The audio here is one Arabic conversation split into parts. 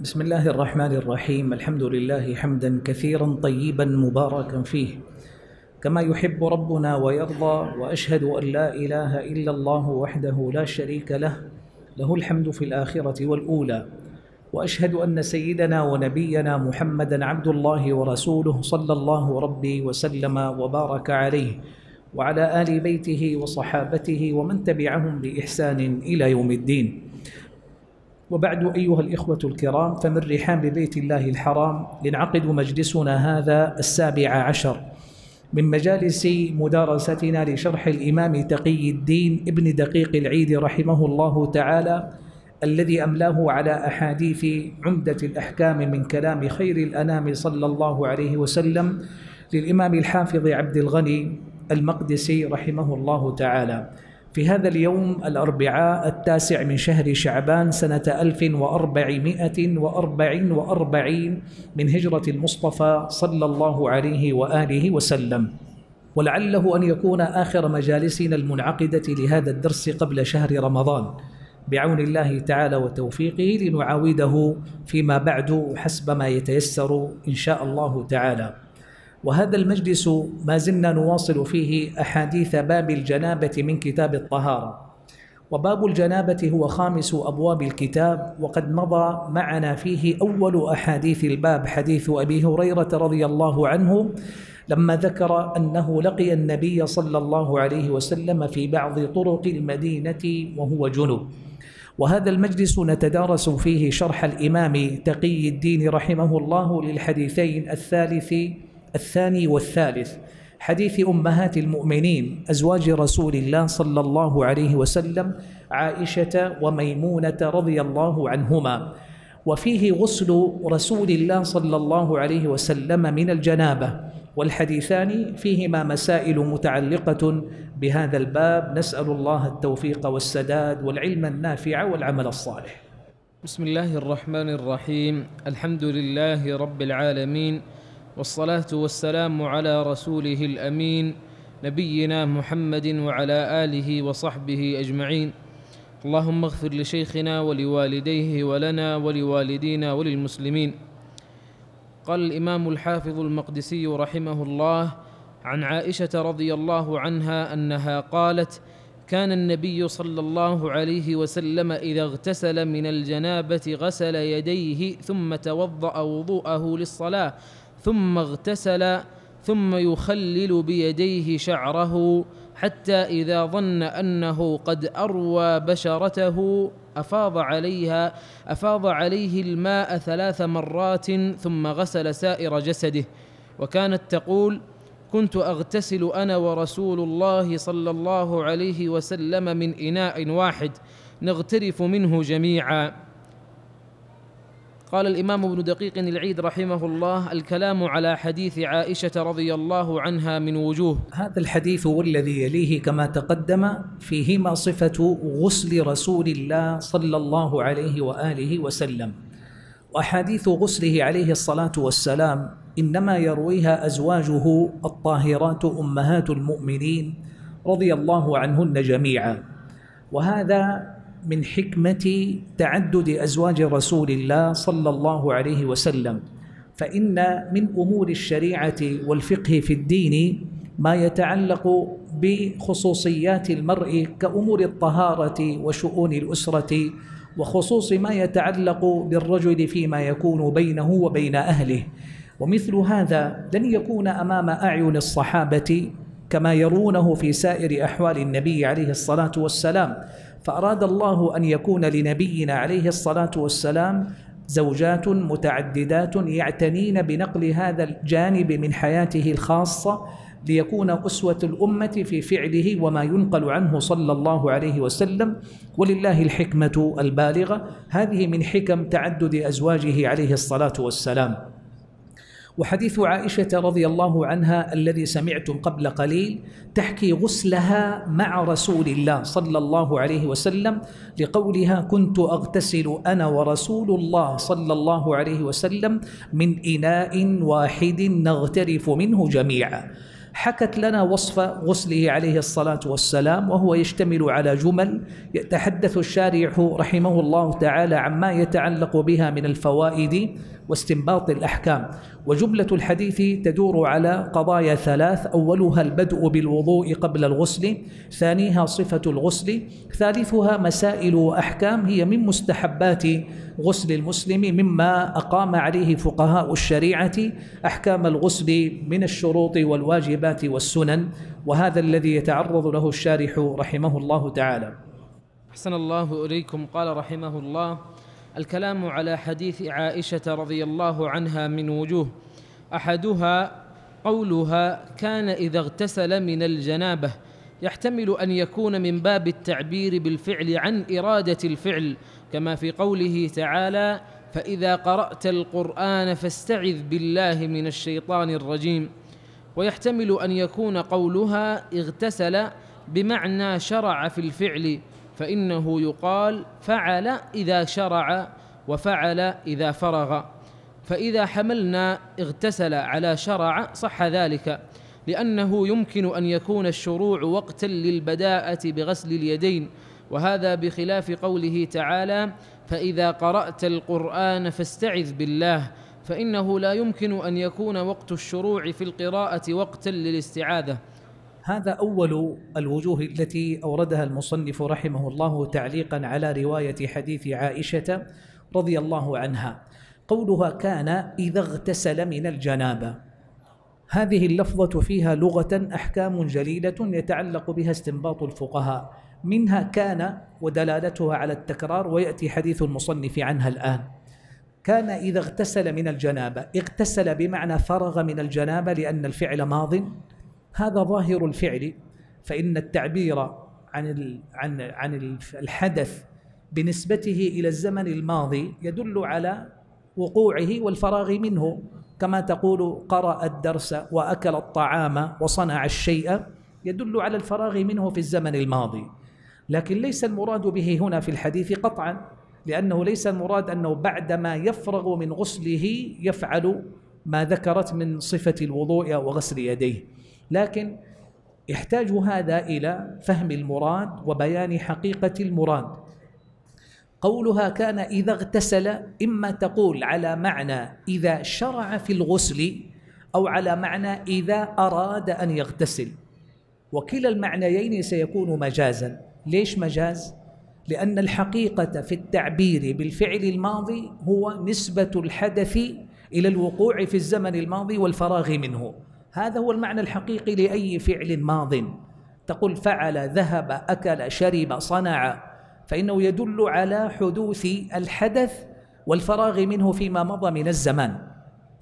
بسم الله الرحمن الرحيم الحمد لله حمدا كثيرا طيبا مباركا فيه كما يحب ربنا ويرضى واشهد ان لا اله الا الله وحده لا شريك له له الحمد في الاخره والاولى واشهد ان سيدنا ونبينا محمدا عبد الله ورسوله صلى الله ربي وسلم وبارك عليه وعلى ال بيته وصحابته ومن تبعهم باحسان الى يوم الدين وبعد أيها الإخوة الكرام فمن رحاب بيت الله الحرام ينعقد مجلسنا هذا السابع عشر من مجالس مدارستنا لشرح الإمام تقي الدين ابن دقيق العيد رحمه الله تعالى الذي أملاه على أحاديث عمدة الأحكام من كلام خير الأنام صلى الله عليه وسلم للإمام الحافظ عبد الغني المقدسي رحمه الله تعالى في هذا اليوم الأربعاء التاسع من شهر شعبان سنة 1444 من هجرة المصطفى صلى الله عليه وآله وسلم ولعله أن يكون آخر مجالسنا المنعقدة لهذا الدرس قبل شهر رمضان بعون الله تعالى وتوفيقه لنعاوده فيما بعد حسب ما يتيسر إن شاء الله تعالى وهذا المجلس ما زلنا نواصل فيه أحاديث باب الجنابة من كتاب الطهارة وباب الجنابة هو خامس أبواب الكتاب وقد مضى معنا فيه أول أحاديث الباب حديث أبي هريرة رضي الله عنه لما ذكر أنه لقي النبي صلى الله عليه وسلم في بعض طرق المدينة وهو جنب وهذا المجلس نتدارس فيه شرح الإمام تقي الدين رحمه الله للحديثين الثالث الثاني والثالث حديث أمهات المؤمنين أزواج رسول الله صلى الله عليه وسلم عائشة وميمونة رضي الله عنهما وفيه غسل رسول الله صلى الله عليه وسلم من الجنابة والحديثان فيهما مسائل متعلقة بهذا الباب نسأل الله التوفيق والسداد والعلم النافع والعمل الصالح بسم الله الرحمن الرحيم الحمد لله رب العالمين والصلاه والسلام على رسوله الامين نبينا محمد وعلى اله وصحبه اجمعين اللهم اغفر لشيخنا ولوالديه ولنا ولوالدينا وللمسلمين قال الامام الحافظ المقدسي رحمه الله عن عائشه رضي الله عنها انها قالت كان النبي صلى الله عليه وسلم اذا اغتسل من الجنابه غسل يديه ثم توضا وضوءه للصلاه ثم اغتسل ثم يخلل بيديه شعره حتى اذا ظن انه قد اروى بشرته افاض عليها افاض عليه الماء ثلاث مرات ثم غسل سائر جسده وكانت تقول كنت اغتسل انا ورسول الله صلى الله عليه وسلم من اناء واحد نغترف منه جميعا قال الامام ابن دقيق العيد رحمه الله الكلام على حديث عائشه رضي الله عنها من وجوه هذا الحديث والذي يليه كما تقدم فيهما صفه غسل رسول الله صلى الله عليه واله وسلم واحاديث غسله عليه الصلاه والسلام انما يرويها ازواجه الطاهرات امهات المؤمنين رضي الله عنهن جميعا وهذا من حكمة تعدد أزواج رسول الله صلى الله عليه وسلم فإن من أمور الشريعة والفقه في الدين ما يتعلق بخصوصيات المرء كأمور الطهارة وشؤون الأسرة وخصوص ما يتعلق بالرجل فيما يكون بينه وبين أهله ومثل هذا لن يكون أمام أعين الصحابة كما يرونه في سائر أحوال النبي عليه الصلاة والسلام فأراد الله أن يكون لنبينا عليه الصلاة والسلام زوجات متعددات يعتنين بنقل هذا الجانب من حياته الخاصة ليكون أسوة الأمة في فعله وما ينقل عنه صلى الله عليه وسلم ولله الحكمة البالغة هذه من حكم تعدد أزواجه عليه الصلاة والسلام وحديث عائشه رضي الله عنها الذي سمعتم قبل قليل تحكي غسلها مع رسول الله صلى الله عليه وسلم لقولها كنت اغتسل انا ورسول الله صلى الله عليه وسلم من اناء واحد نغترف منه جميعا حكت لنا وصف غسله عليه الصلاة والسلام وهو يشتمل على جمل يتحدث الشارح رحمه الله تعالى عما يتعلق بها من الفوائد واستنباط الأحكام وجملة الحديث تدور على قضايا ثلاث أولها البدء بالوضوء قبل الغسل ثانيها صفة الغسل ثالثها مسائل وأحكام هي من مستحبات غسل المسلم مما أقام عليه فقهاء الشريعة أحكام الغسل من الشروط والواجبات والسنن وهذا الذي يتعرض له الشارح رحمه الله تعالى أحسن الله إليكم قال رحمه الله الكلام على حديث عائشة رضي الله عنها من وجوه أحدها قولها كان إذا اغتسل من الجنابة يحتمل أن يكون من باب التعبير بالفعل عن إرادة الفعل كما في قوله تعالى فإذا قرأت القرآن فاستعذ بالله من الشيطان الرجيم ويحتمل أن يكون قولها اغتسل بمعنى شرع في الفعل فإنه يقال فعل إذا شرع وفعل إذا فرغ فإذا حملنا اغتسل على شرع صح ذلك لأنه يمكن أن يكون الشروع وقتا للبداءة بغسل اليدين وهذا بخلاف قوله تعالى فإذا قرأت القرآن فاستعذ بالله فإنه لا يمكن أن يكون وقت الشروع في القراءة وقتا للاستعاذة هذا أول الوجوه التي أوردها المصنف رحمه الله تعليقا على رواية حديث عائشة رضي الله عنها قولها كان إذا اغتسل من الجنابة هذه اللفظة فيها لغة أحكام جليلة يتعلق بها استنباط الفقهاء منها كان ودلالتها على التكرار ويأتي حديث المصنف عنها الآن كان إذا اغتسل من الجنابة اغتسل بمعنى فرغ من الجنابة لأن الفعل ماضٍ هذا ظاهر الفعل فإن التعبير عن عن عن الحدث بنسبته إلى الزمن الماضي يدل على وقوعه والفراغ منه كما تقول قرأ الدرس وأكل الطعام وصنع الشيء يدل على الفراغ منه في الزمن الماضي لكن ليس المراد به هنا في الحديث قطعا لأنه ليس المراد أنه بعدما يفرغ من غسله يفعل ما ذكرت من صفة الوضوء وغسل يديه لكن يحتاج هذا إلى فهم المراد وبيان حقيقة المراد قولها كان إذا اغتسل إما تقول على معنى إذا شرع في الغسل أو على معنى إذا أراد أن يغتسل وكلا المعنيين سيكون مجازا ليش مجاز؟ لأن الحقيقة في التعبير بالفعل الماضي هو نسبة الحدث إلى الوقوع في الزمن الماضي والفراغ منه هذا هو المعنى الحقيقي لأي فعل ماض تقول فعل ذهب أكل شرب صنع فإنه يدل على حدوث الحدث والفراغ منه فيما مضى من الزمان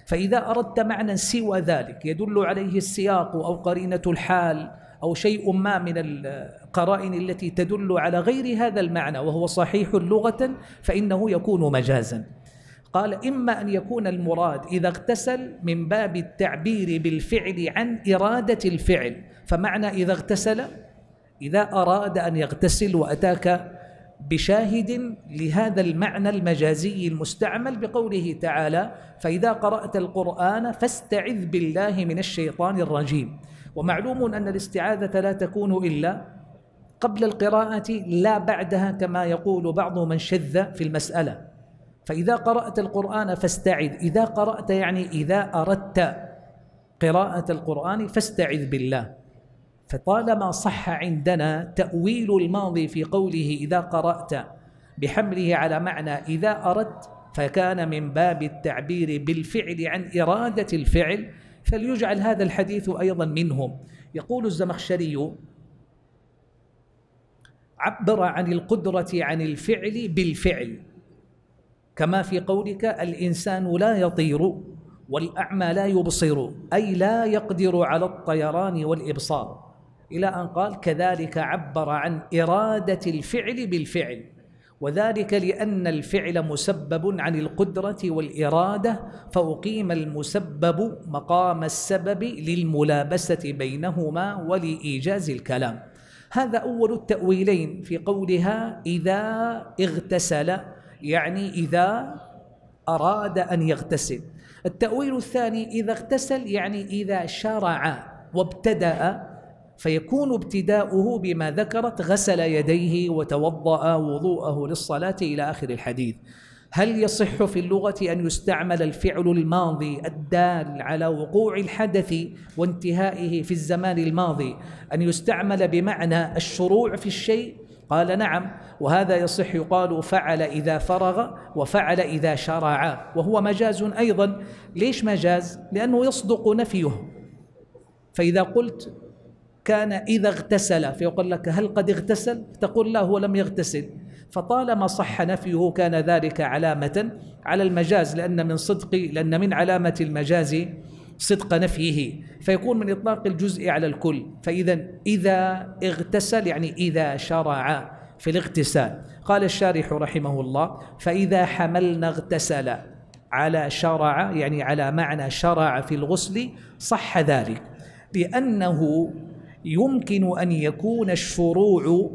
فإذا أردت معنى سوى ذلك يدل عليه السياق أو قرينة الحال أو شيء ما من القرائن التي تدل على غير هذا المعنى وهو صحيح لغة فإنه يكون مجازاً قال إما أن يكون المراد إذا اغتسل من باب التعبير بالفعل عن إرادة الفعل فمعنى إذا اغتسل إذا أراد أن يغتسل وأتاك بشاهد لهذا المعنى المجازي المستعمل بقوله تعالى فإذا قرأت القرآن فاستعذ بالله من الشيطان الرجيم ومعلوم أن الاستعاذة لا تكون إلا قبل القراءة لا بعدها كما يقول بعض من شذ في المسألة فإذا قرأت القرآن فاستعذ إذا قرأت يعني إذا أردت قراءة القرآن فاستعذ بالله فطالما صح عندنا تأويل الماضي في قوله إذا قرأت بحمله على معنى إذا أردت فكان من باب التعبير بالفعل عن إرادة الفعل فليجعل هذا الحديث أيضا منهم يقول الزمخشري عبر عن القدرة عن الفعل بالفعل كما في قولك الإنسان لا يطير والأعمى لا يبصر أي لا يقدر على الطيران والإبصار إلى أن قال كذلك عبر عن إرادة الفعل بالفعل وذلك لأن الفعل مسبب عن القدرة والإرادة فأقيم المسبب مقام السبب للملابسة بينهما ولإيجاز الكلام هذا أول التأويلين في قولها إذا اغتسل يعني إذا أراد أن يغتسل التأويل الثاني إذا اغتسل يعني إذا شرع وابتدأ فيكون ابتداؤه بما ذكرت غسل يديه وتوضأ وضوءه للصلاة إلى آخر الحديث هل يصح في اللغة أن يستعمل الفعل الماضي الدال على وقوع الحدث وانتهائه في الزمان الماضي أن يستعمل بمعنى الشروع في الشيء قال نعم وهذا يصح يقال فعل إذا فرغ وفعل إذا شرع وهو مجاز أيضا ليش مجاز؟ لأنه يصدق نفيه فإذا قلت كان إذا اغتسل فيقول لك هل قد اغتسل؟ تقول لا هو لم يغتسل فطالما صح نفيه كان ذلك علامة على المجاز لأن من صدق لأن من علامة المجاز صدق نفيه فيكون من إطلاق الجزء على الكل فإذا إذا اغتسل يعني إذا شرع في الاغتسال قال الشارح رحمه الله فإذا حملنا اغتسل على شرع يعني على معنى شرع في الغسل صح ذلك لأنه يمكن أن يكون الشروع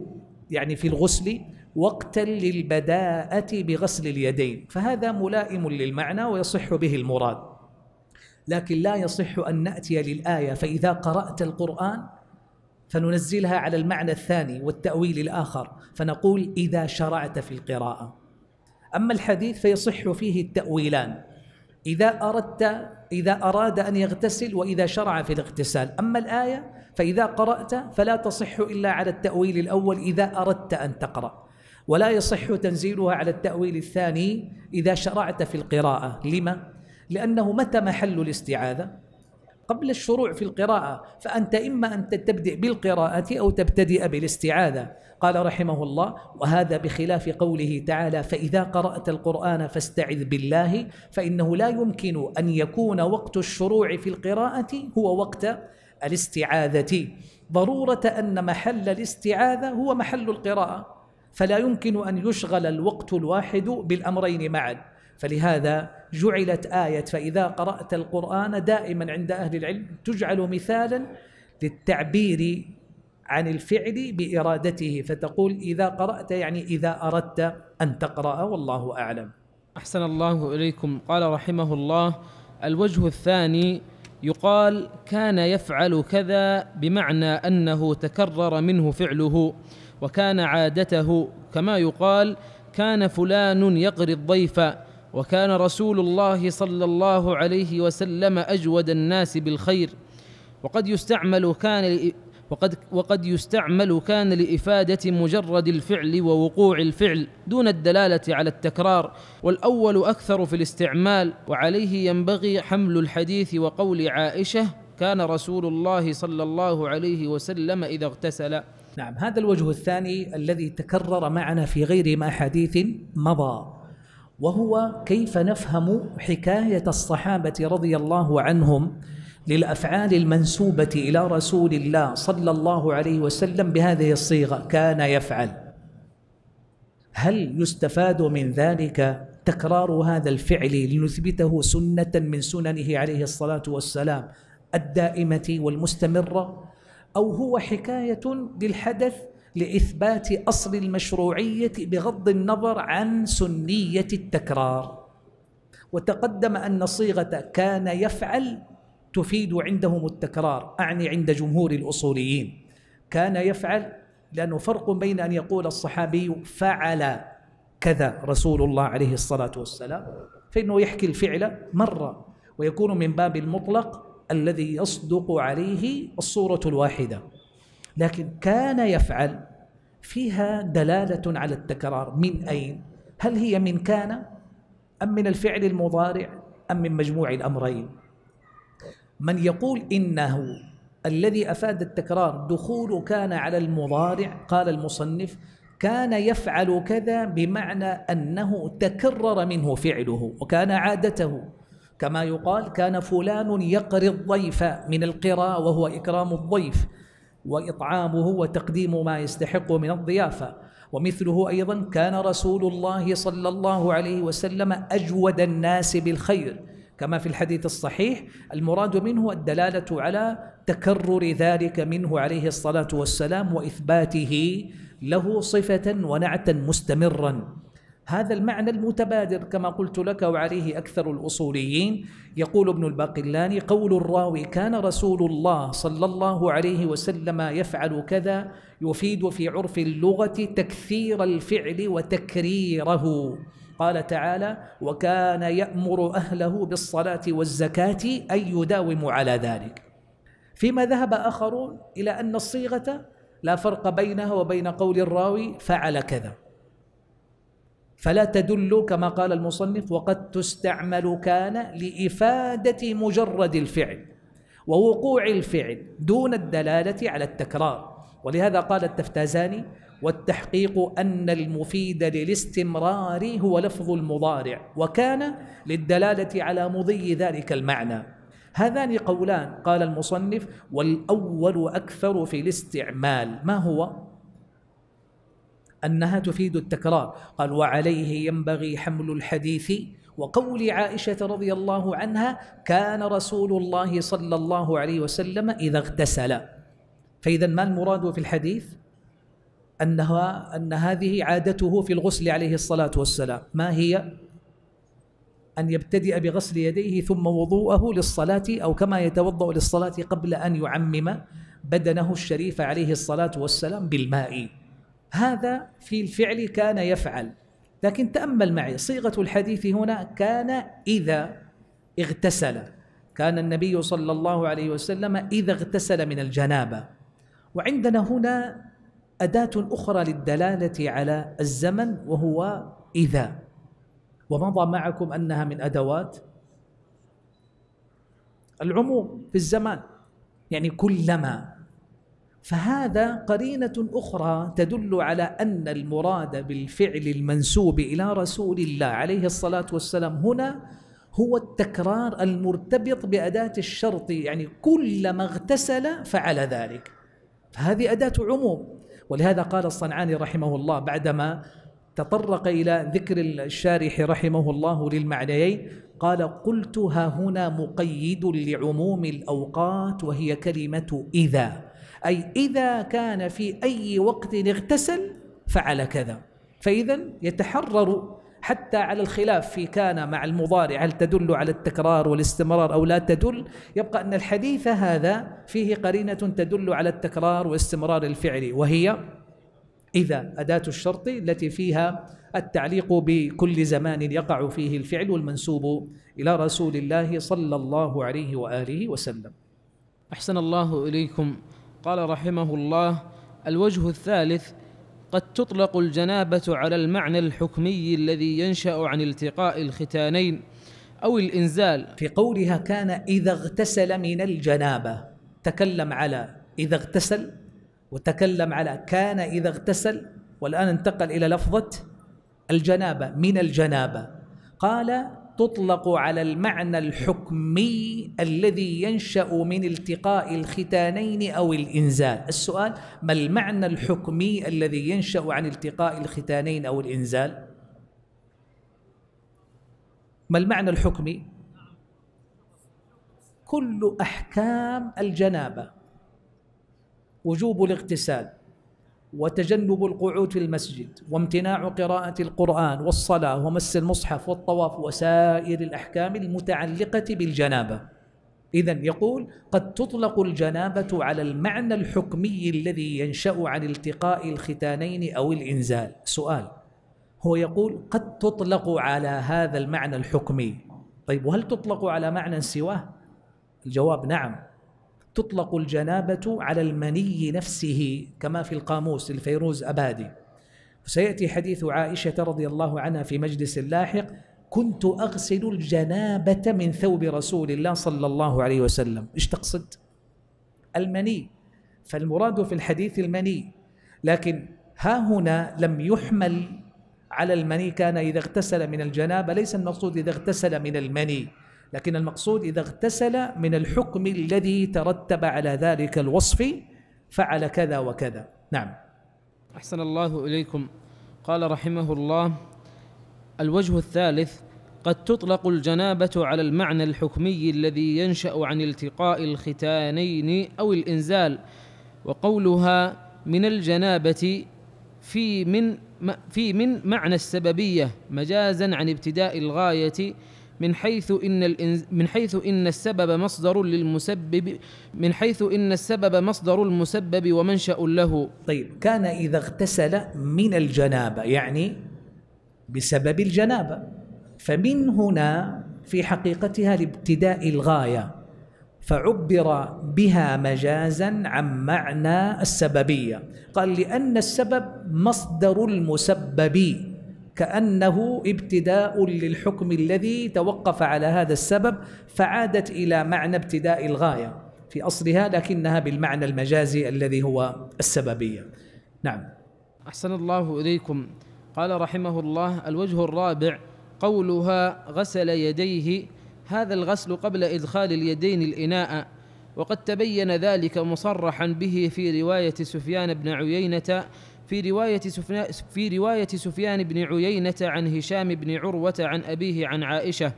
يعني في الغسل وقتا للبداءة بغسل اليدين فهذا ملائم للمعنى ويصح به المراد لكن لا يصح أن نأتي للآية فإذا قرأت القرآن فننزلها على المعنى الثاني والتأويل الآخر فنقول إذا شرعت في القراءة أما الحديث فيصح فيه التأويلان إذا أردت إذا أراد أن يغتسل وإذا شرع في الاغتسال أما الآية فإذا قرأت فلا تصح إلا على التأويل الأول إذا أردت أن تقرأ ولا يصح تنزيلها على التأويل الثاني إذا شرعت في القراءة لما؟ لأنه متى محل الاستعاذة؟ قبل الشروع في القراءة فأنت إما أن تبدأ بالقراءة أو تبتدئ بالاستعاذة قال رحمه الله وهذا بخلاف قوله تعالى فإذا قرأت القرآن فاستعذ بالله فإنه لا يمكن أن يكون وقت الشروع في القراءة هو وقت الاستعاذة ضرورة أن محل الاستعاذة هو محل القراءة فلا يمكن أن يشغل الوقت الواحد بالأمرين معا فلهذا جعلت آية فإذا قرأت القرآن دائما عند أهل العلم تجعل مثالا للتعبير عن الفعل بإرادته فتقول إذا قرأت يعني إذا أردت أن تقرأ والله أعلم أحسن الله إليكم قال رحمه الله الوجه الثاني يقال كان يفعل كذا بمعنى أنه تكرر منه فعله وكان عادته كما يقال كان فلان يقري الضيف وكان رسول الله صلى الله عليه وسلم اجود الناس بالخير وقد يستعمل كان وقد وقد يستعمل كان لافاده مجرد الفعل ووقوع الفعل دون الدلاله على التكرار والاول اكثر في الاستعمال وعليه ينبغي حمل الحديث وقول عائشه كان رسول الله صلى الله عليه وسلم اذا اغتسل نعم هذا الوجه الثاني الذي تكرر معنا في غير ما حديث مضى وهو كيف نفهم حكاية الصحابة رضي الله عنهم للأفعال المنسوبة إلى رسول الله صلى الله عليه وسلم بهذه الصيغة كان يفعل هل يستفاد من ذلك تكرار هذا الفعل لنثبته سنة من سننه عليه الصلاة والسلام الدائمة والمستمرة أو هو حكاية للحدث لإثبات أصل المشروعية بغض النظر عن سنية التكرار وتقدم أن صيغة كان يفعل تفيد عندهم التكرار أعني عند جمهور الأصوليين كان يفعل لأنه فرق بين أن يقول الصحابي فعل كذا رسول الله عليه الصلاة والسلام فإنه يحكي الفعل مرة ويكون من باب المطلق الذي يصدق عليه الصورة الواحدة لكن كان يفعل فيها دلالة على التكرار من أين؟ هل هي من كان أم من الفعل المضارع أم من مجموع الأمرين؟ من يقول إنه الذي أفاد التكرار دخول كان على المضارع قال المصنف كان يفعل كذا بمعنى أنه تكرر منه فعله وكان عادته كما يقال كان فلان يقري الضيف من القرى وهو إكرام الضيف واطعامه وتقديم ما يستحق من الضيافه ومثله ايضا كان رسول الله صلى الله عليه وسلم اجود الناس بالخير كما في الحديث الصحيح المراد منه الدلاله على تكرر ذلك منه عليه الصلاه والسلام واثباته له صفه ونعتا مستمرا هذا المعنى المتبادر كما قلت لك وعليه أكثر الأصوليين يقول ابن الباقلاني قول الراوي كان رسول الله صلى الله عليه وسلم يفعل كذا يفيد في عرف اللغة تكثير الفعل وتكريره قال تعالى وكان يأمر أهله بالصلاة والزكاة أن يداوموا على ذلك فيما ذهب آخرون إلى أن الصيغة لا فرق بينها وبين قول الراوي فعل كذا فلا تدل كما قال المصنف وقد تستعمل كان لإفادة مجرد الفعل ووقوع الفعل دون الدلالة على التكرار ولهذا قال التفتازاني والتحقيق أن المفيد للاستمرار هو لفظ المضارع وكان للدلالة على مضي ذلك المعنى هذان قولان قال المصنف والأول أكثر في الاستعمال ما هو؟ أنها تفيد التكرار قال وعليه ينبغي حمل الحديث وقول عائشة رضي الله عنها كان رسول الله صلى الله عليه وسلم إذا اغتسل فإذا ما المراد في الحديث أنها أن هذه عادته في الغسل عليه الصلاة والسلام ما هي أن يبتدئ بغسل يديه ثم وضوءه للصلاة أو كما يتوضأ للصلاة قبل أن يعمم بدنه الشريف عليه الصلاة والسلام بالماء هذا في الفعل كان يفعل لكن تأمل معي صيغة الحديث هنا كان إذا اغتسل كان النبي صلى الله عليه وسلم إذا اغتسل من الجنابة وعندنا هنا أداة أخرى للدلالة على الزمن وهو إذا ومضى معكم أنها من أدوات العموم في الزمان يعني كلما فهذا قرينة أخرى تدل على أن المراد بالفعل المنسوب إلى رسول الله عليه الصلاة والسلام هنا هو التكرار المرتبط بأداة الشرط يعني كلما اغتسل فعل ذلك فهذه أداة عموم ولهذا قال الصنعاني رحمه الله بعدما تطرق إلى ذكر الشارح رحمه الله للمعنيين قال قلت ها هنا مقيد لعموم الأوقات وهي كلمة إذا أي إذا كان في أي وقت اغتسل فعل كذا فإذا يتحرر حتى على الخلاف في كان مع المضارع هل تدل على التكرار والاستمرار أو لا تدل يبقى أن الحديث هذا فيه قرينة تدل على التكرار واستمرار الفعل وهي إذا أداة الشرط التي فيها التعليق بكل زمان يقع فيه الفعل والمنسوب إلى رسول الله صلى الله عليه وآله وسلم أحسن الله إليكم قال رحمه الله الوجه الثالث قد تطلق الجنابة على المعنى الحكمي الذي ينشأ عن التقاء الختانين أو الإنزال في قولها كان إذا اغتسل من الجنابة تكلم على إذا اغتسل وتكلم على كان إذا اغتسل والآن انتقل إلى لفظة الجنابة من الجنابة قال تطلق على المعنى الحكمي الذي ينشا من التقاء الختانين او الانزال السؤال ما المعنى الحكمي الذي ينشا عن التقاء الختانين او الانزال ما المعنى الحكمي كل احكام الجنابه وجوب الاغتسال وتجنب القعود في المسجد وامتناع قراءة القرآن والصلاة ومس المصحف والطواف وسائر الأحكام المتعلقة بالجنابة إذا يقول قد تطلق الجنابة على المعنى الحكمي الذي ينشأ عن التقاء الختانين أو الإنزال سؤال هو يقول قد تطلق على هذا المعنى الحكمي طيب وهل تطلق على معنى سواه؟ الجواب نعم تطلق الجنابة على المني نفسه كما في القاموس الفيروز أبادي وسيأتي حديث عائشة رضي الله عنها في مجلس لاحق كنت أغسل الجنابة من ثوب رسول الله صلى الله عليه وسلم إيش تقصد؟ المني فالمراد في الحديث المني لكن ها هنا لم يحمل على المني كان إذا اغتسل من الجنابة ليس المقصود إذا اغتسل من المني لكن المقصود إذا اغتسل من الحكم الذي ترتب على ذلك الوصف فعل كذا وكذا نعم أحسن الله إليكم قال رحمه الله الوجه الثالث قد تطلق الجنابة على المعنى الحكمي الذي ينشأ عن التقاء الختانين أو الإنزال وقولها من الجنابة في من في من معنى السببية مجازا عن ابتداء الغاية من حيث ان من حيث ان السبب مصدر للمسبب من حيث ان السبب مصدر المسبب ومنشا له طيب كان اذا اغتسل من الجنابه يعني بسبب الجنابه فمن هنا في حقيقتها لابتداء الغايه فعبر بها مجازا عن معنى السببيه قال لان السبب مصدر المسبب كأنه ابتداء للحكم الذي توقف على هذا السبب فعادت إلى معنى ابتداء الغاية في أصلها لكنها بالمعنى المجازي الذي هو السببية نعم أحسن الله إليكم قال رحمه الله الوجه الرابع قولها غسل يديه هذا الغسل قبل إدخال اليدين الإناء وقد تبين ذلك مصرحا به في رواية سفيان بن عيينة في رواية في رواية سفيان بن عيينة عن هشام بن عروة عن أبيه عن عائشة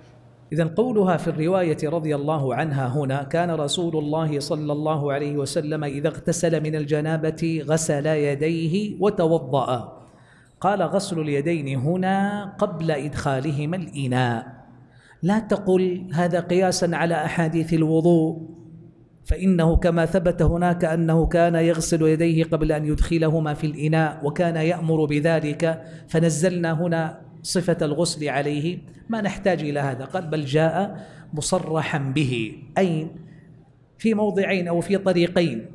إذا قولها في الرواية رضي الله عنها هنا كان رسول الله صلى الله عليه وسلم إذا اغتسل من الجنابة غسل يديه وتوضأ قال غسل اليدين هنا قبل إدخالهما الإناء لا تقل هذا قياسا على أحاديث الوضوء فإنه كما ثبت هناك أنه كان يغسل يديه قبل أن يدخلهما في الإناء وكان يأمر بذلك فنزلنا هنا صفة الغسل عليه ما نحتاج إلى هذا قال بل جاء مصرحا به أين في موضعين أو في طريقين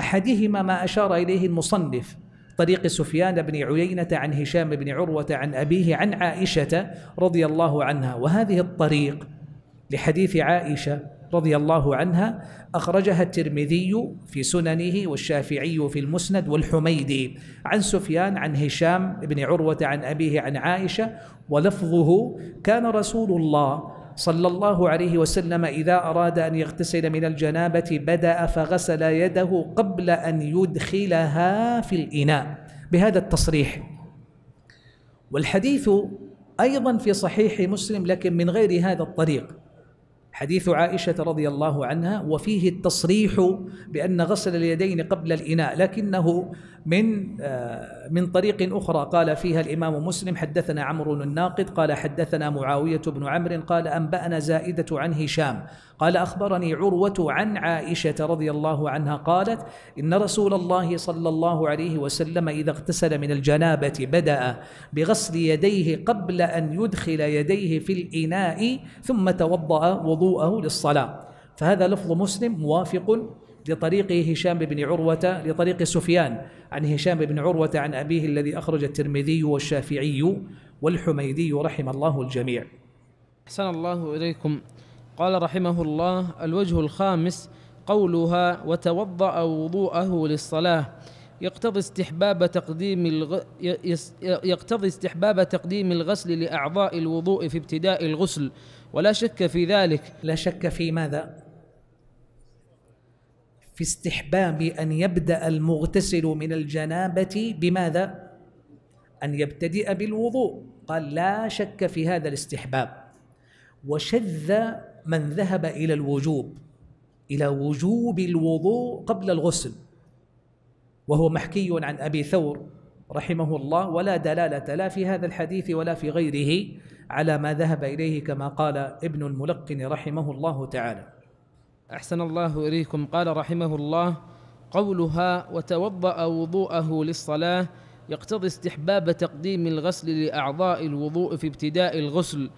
أحدهما ما أشار إليه المصنف طريق سفيان بن عيينة عن هشام بن عروة عن أبيه عن عائشة رضي الله عنها وهذه الطريق لحديث عائشة رضي الله عنها أخرجها الترمذي في سننه والشافعي في المسند والحميدي عن سفيان عن هشام بن عروة عن أبيه عن عائشة ولفظه كان رسول الله صلى الله عليه وسلم إذا أراد أن يغتسل من الجنابة بدأ فغسل يده قبل أن يدخلها في الإناء بهذا التصريح والحديث أيضا في صحيح مسلم لكن من غير هذا الطريق حديث عائشة رضي الله عنها وفيه التصريح بأن غسل اليدين قبل الإناء لكنه من آه، من طريق أخرى قال فيها الإمام مسلم حدثنا عمرو الناقد قال حدثنا معاوية بن عمرو قال أنبأنا زائدة عن هشام قال أخبرني عروة عن عائشة رضي الله عنها قالت إن رسول الله صلى الله عليه وسلم إذا اغتسل من الجنابة بدأ بغسل يديه قبل أن يدخل يديه في الإناء ثم توضأ وضوءه للصلاة فهذا لفظ مسلم موافق لطريق هشام بن عروة لطريق سفيان عن هشام بن عروة عن أبيه الذي أخرج الترمذي والشافعي والحميدي رحم الله الجميع أحسن الله إليكم قال رحمه الله الوجه الخامس قولها وتوضأ وضوءه للصلاة يقتضي استحباب تقديم الغ... يقتضي استحباب تقديم الغسل لأعضاء الوضوء في ابتداء الغسل ولا شك في ذلك لا شك في ماذا في استحباب أن يبدأ المغتسل من الجنابة بماذا؟ أن يبتدئ بالوضوء قال لا شك في هذا الاستحباب وشذ من ذهب إلى الوجوب إلى وجوب الوضوء قبل الغسل وهو محكي عن أبي ثور رحمه الله ولا دلالة لا في هذا الحديث ولا في غيره على ما ذهب إليه كما قال ابن الملقن رحمه الله تعالى أحسن الله إليكم قال رحمه الله قولها وتوضأ وضوءه للصلاة يقتضي استحباب تقديم الغسل لأعضاء الوضوء في ابتداء الغسل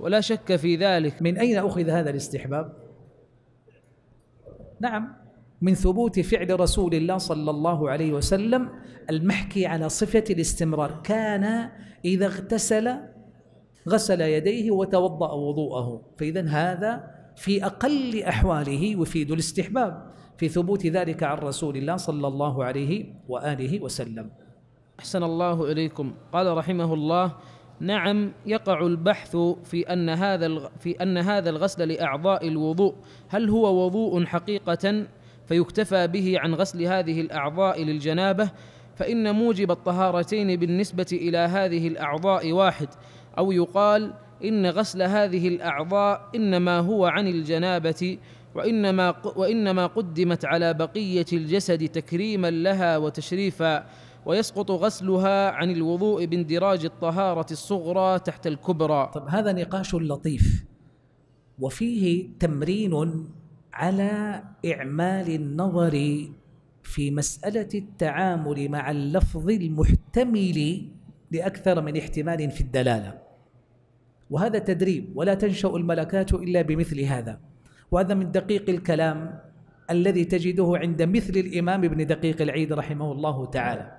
ولا شك في ذلك من أين أخذ هذا الاستحباب؟ نعم من ثبوت فعل رسول الله صلى الله عليه وسلم المحكي على صفة الاستمرار كان إذا اغتسل غسل يديه وتوضأ وضوءه فإذا هذا في أقل أحواله يفيد الاستحباب في ثبوت ذلك عن رسول الله صلى الله عليه وآله وسلم أحسن الله إليكم قال رحمه الله نعم يقع البحث في أن هذا في أن هذا الغسل لأعضاء الوضوء هل هو وضوء حقيقة فيكتفى به عن غسل هذه الأعضاء للجنابة فإن موجب الطهارتين بالنسبة إلى هذه الأعضاء واحد أو يقال إن غسل هذه الأعضاء إنما هو عن الجنابة وإنما وإنما قدمت على بقية الجسد تكريما لها وتشريفا ويسقط غسلها عن الوضوء باندراج الطهارة الصغرى تحت الكبرى. طب هذا نقاش لطيف وفيه تمرين على إعمال النظر في مسألة التعامل مع اللفظ المحتمل لأكثر من احتمال في الدلالة. وهذا تدريب ولا تنشأ الملكات إلا بمثل هذا وهذا من دقيق الكلام الذي تجده عند مثل الإمام ابن دقيق العيد رحمه الله تعالى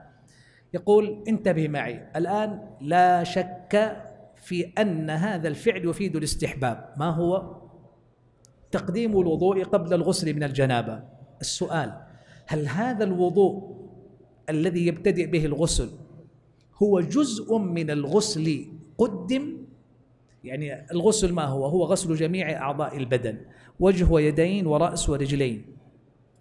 يقول انتبه معي الآن لا شك في أن هذا الفعل يفيد الاستحباب ما هو؟ تقديم الوضوء قبل الغسل من الجنابة السؤال هل هذا الوضوء الذي يبتدئ به الغسل هو جزء من الغسل قدم يعني الغسل ما هو هو غسل جميع أعضاء البدن وجه ويدين ورأس ورجلين